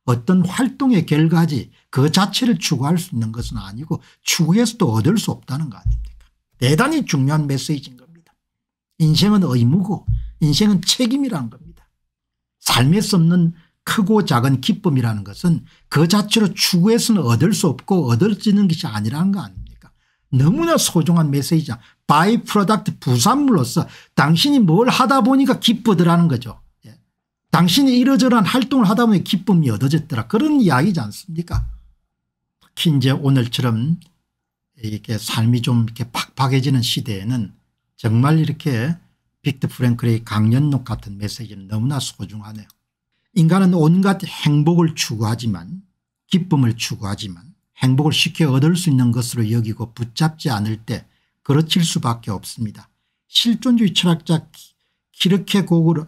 어떤 활동의 결과지 그 자체를 추구할 수 있는 것은 아니고 추구해서도 얻을 수 없다는 거 아닙니까 대단히 중요한 메시지인 겁니다. 인생은 의무고 인생은 책임이라는 겁니다. 삶에 없는 크고 작은 기쁨이라는 것은 그 자체로 추구해서는 얻을 수 없고 얻어지는 것이 아니라는 거 아닙니까 너무나 소중한 메시지야 바이 프로덕트 부산물로서 당신이 뭘 하다 보니까 기쁘더라는 거죠. 당신이 이러저러한 활동을 하다 보니 기쁨이 얻어졌더라. 그런 이야기지 않습니까? 특히 이제 오늘처럼 이렇게 삶이 좀 이렇게 팍팍해지는 시대에는 정말 이렇게 빅터 프랭클의 강연록 같은 메시지는 너무나 소중하네요. 인간은 온갖 행복을 추구하지만 기쁨을 추구하지만 행복을 쉽게 얻을 수 있는 것으로 여기고 붙잡지 않을 때 그르칠 수밖에 없습니다. 실존주의 철학자 키르케고르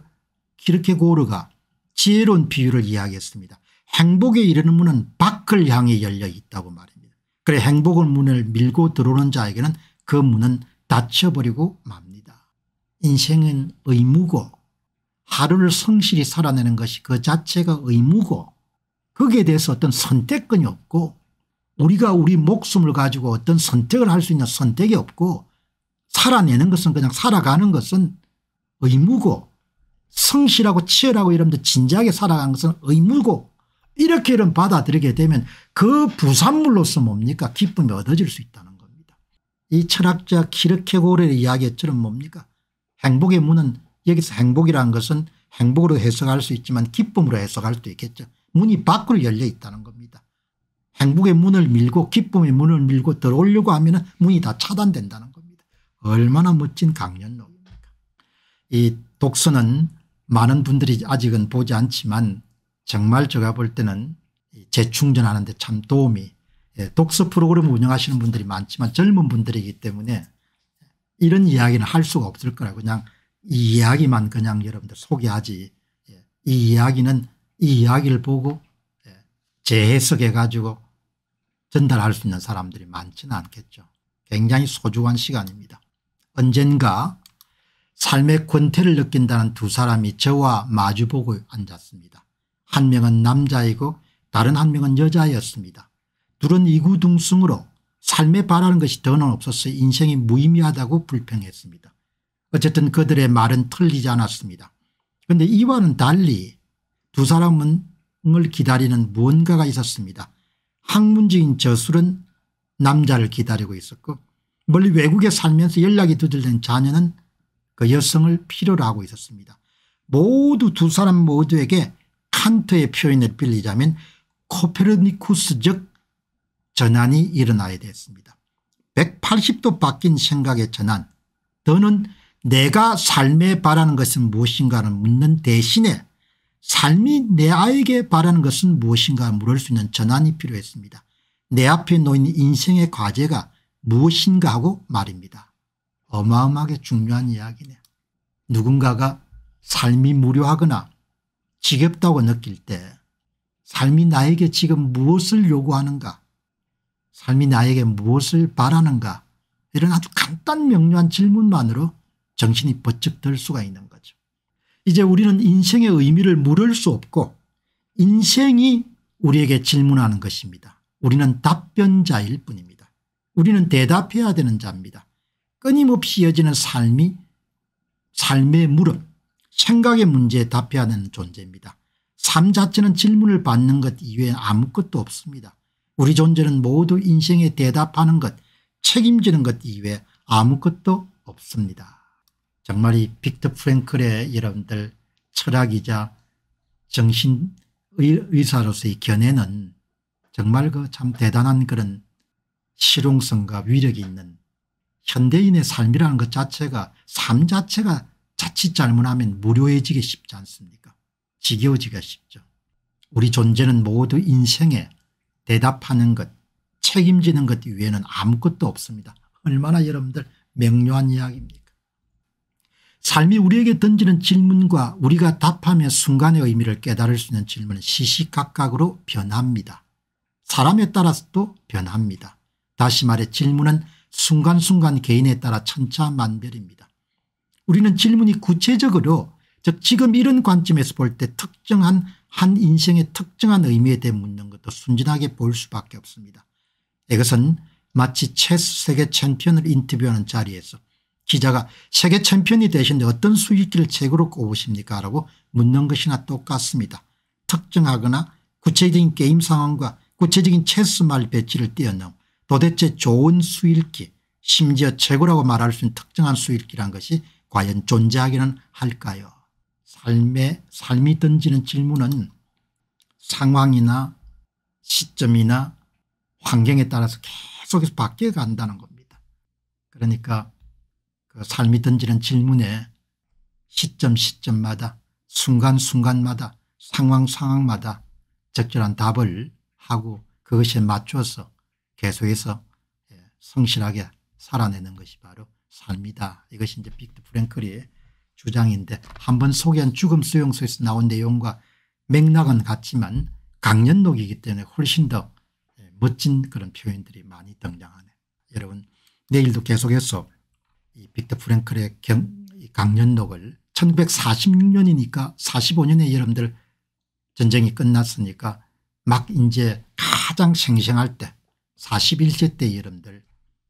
키르케고르가 지혜로운 비유를 이야기했습니다. 행복에 이르는 문은 밖을 향해 열려 있다고 말입니다. 그래 행복의 문을 밀고 들어오는 자에게는 그 문은 닫혀버리고 맙니다. 인생은 의무고 하루를 성실히 살아내는 것이 그 자체가 의무고 거기에 대해서 어떤 선택권이 없고 우리가 우리 목숨을 가지고 어떤 선택을 할 수 있는 선택이 없고 살아내는 것은 그냥 살아가는 것은 의무고 성실하고 치열하고 이러면서 진지하게 살아간 것은 의무고 이렇게는 받아들이게 되면 그 부산물로서 뭡니까 기쁨이 얻어질 수 있다는 겁니다. 이 철학자 키르케고르의 이야기처럼 뭡니까 행복의 문은 여기서 행복이라는 것은 행복으로 해석할 수 있지만 기쁨으로 해석할 수도 있겠죠. 문이 밖으로 열려 있다는 겁니다. 행복의 문을 밀고 기쁨의 문을 밀고 들어오려고 하면 문이 다 차단된다는 겁니다. 얼마나 멋진 강연론입니까 이 독서는 많은 분들이 아직은 보지 않지만 정말 제가 볼 때는 재충전하는 데 참 도움이 예, 독서 프로그램 운영하시는 분들이 많지만 젊은 분들이기 때문에 이런 이야기는 할 수가 없을 거라고 그냥 이 이야기만 그냥 여러분들 소개하지 예, 이 이야기는 이 이야기를 보고 예, 재해석해 가지고 전달할 수 있는 사람들이 많지는 않겠죠. 굉장히 소중한 시간입니다. 언젠가 삶의 권태를 느낀다는 두 사람이 저와 마주보고 앉았습니다. 한 명은 남자이고 다른 한 명은 여자였습니다. 둘은 이구둥승으로 삶에 바라는 것이 더는 없어서 인생이 무의미하다고 불평했습니다. 어쨌든 그들의 말은 틀리지 않았습니다. 그런데 이와는 달리 두사람을 기다리는 무언가가 있었습니다. 학문적인 저술은 남자를 기다리고 있었고 멀리 외국에 살면서 연락이 두절된 자녀는 그 여성을 필요로 하고 있었습니다. 모두 두 사람 모두에게 칸트의 표현을 빌리자면 코페르니쿠스적 전환이 일어나야 됐습니다. 180도 바뀐 생각의 전환 더는 내가 삶에 바라는 것은 무엇인가를 묻는 대신에 삶이 내 아에게 바라는 것은 무엇인가 물을 수 있는 전환이 필요했습니다. 내 앞에 놓인 인생의 과제가 무엇인가 하고 말입니다. 어마어마하게 중요한 이야기네. 누군가가 삶이 무료하거나 지겹다고 느낄 때 삶이 나에게 지금 무엇을 요구하는가 삶이 나에게 무엇을 바라는가 이런 아주 간단 명료한 질문만으로 정신이 번쩍 들 수가 있는 거죠. 이제 우리는 인생의 의미를 물을 수 없고 인생이 우리에게 질문하는 것입니다. 우리는 답변자일 뿐입니다. 우리는 대답해야 되는 자입니다. 끊임없이 이어지는 삶이 삶의 물음 생각의 문제에 답해야 하는 존재입니다. 삶 자체는 질문을 받는 것 이외에 아무것도 없습니다. 우리 존재는 모두 인생에 대답하는 것 책임지는 것 이외에 아무것도 없습니다. 정말 이 빅터 프랭클의 여러분들 철학이자 정신의사로서의 견해는 정말 그 참 대단한 그런 실용성과 위력이 있는 현대인의 삶이라는 것 자체가 삶 자체가 자칫 잘못하면 무료해지기 쉽지 않습니까 지겨워지기가 쉽죠. 우리 존재는 모두 인생에 대답하는 것 책임지는 것이외에는 아무것도 없습니다. 얼마나 여러분들 명료한 이야기입니까 삶이 우리에게 던지는 질문과 우리가 답하며 순간의 의미를 깨달을 수 있는 질문은 시시각각으로 변합니다. 사람에 따라서 도 변합니다. 다시 말해 질문은 순간순간 개인에 따라 천차만별입니다. 우리는 질문이 구체적으로 즉 지금 이런 관점에서 볼 때 특정한 한 인생의 특정한 의미에 대해 묻는 것도 순진하게 볼 수밖에 없습니다. 이것은 마치 체스 세계 챔피언을 인터뷰하는 자리에서 기자가 세계 챔피언이 되신데 어떤 수익기를 책으로 꼽으십니까 라고 묻는 것이나 똑같습니다. 특정하거나 구체적인 게임 상황과 구체적인 체스 말 배치를 뛰어넘 도대체 좋은 수일기 심지어 최고라고 말할 수 있는 특정한 수일기란 것이 과연 존재하기는 할까요 삶의 삶이 던지는 질문은 상황이나 시점이나 환경에 따라서 계속해서 바뀌어 간다는 겁니다. 그러니까 그 삶이 던지는 질문에 시점 시점마다 순간순간마다 상황 상황마다 적절한 답을 하고 그것에 맞춰서 계속해서 예, 성실하게 살아내는 것이 바로 삶이다. 이것이 이제 빅트 프랭클의 주장인데 한번 소개한 죽음 수용소에서 나온 내용과 맥락은 같지만 강연록이기 때문에 훨씬 더 예, 멋진 그런 표현들이 많이 등장하네. 여러분 내일도 계속해서 이 빅터 프랭클의 경, 강연록을 1946년이니까 45년에 여러분들 전쟁이 끝났으니까 막 이제 가장 생생할 때 41세 때 여러분들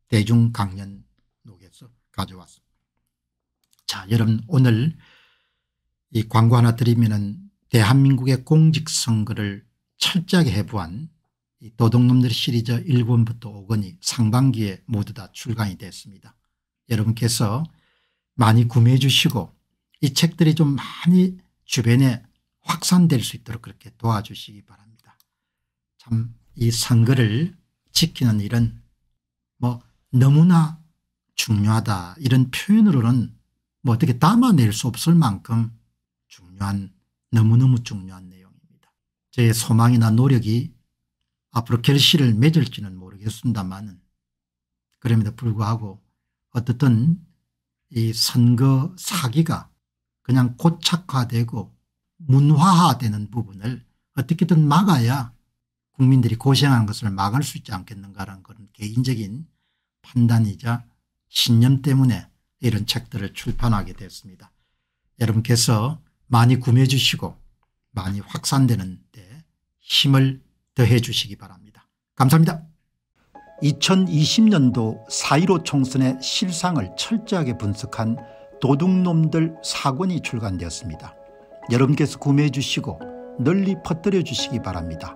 대중 강연 녹에서 가져왔습니다. 자, 여러분 오늘 이 광고 하나 드리면은 대한민국의 공직선거를 철저하게 해부한 도둑놈들 시리즈 1권부터 5권이 상반기에 모두 다 출간이 됐습니다. 여러분께서 많이 구매해 주시고 이 책들이 좀 많이 주변에 확산될 수 있도록 그렇게 도와주시기 바랍니다. 참 이 선거를 지키는 일은 뭐 너무나 중요하다 이런 표현으로는 뭐 어떻게 담아낼 수 없을 만큼 중요한 너무너무 중요한 내용입니다. 제 소망이나 노력이 앞으로 결실을 맺을지는 모르겠습니다만 그럼에도 불구하고 어떻든 이 선거 사기가 그냥 고착화되고 문화화되는 부분을 어떻게든 막아야 국민들이 고생한 것을 막을 수 있지 않겠는가라는 그런 개인적인 판단이자 신념 때문에 이런 책들을 출판하게 되었습니다. 여러분께서 많이 구매해 주시고 많이 확산되는 데 힘을 더해 주시기 바랍니다. 감사합니다. 2020년도 4.15 총선의 실상을 철저하게 분석한 도둑놈들 사권이 출간되었습니다. 여러분께서 구매해 주시고 널리 퍼뜨려 주시기 바랍니다.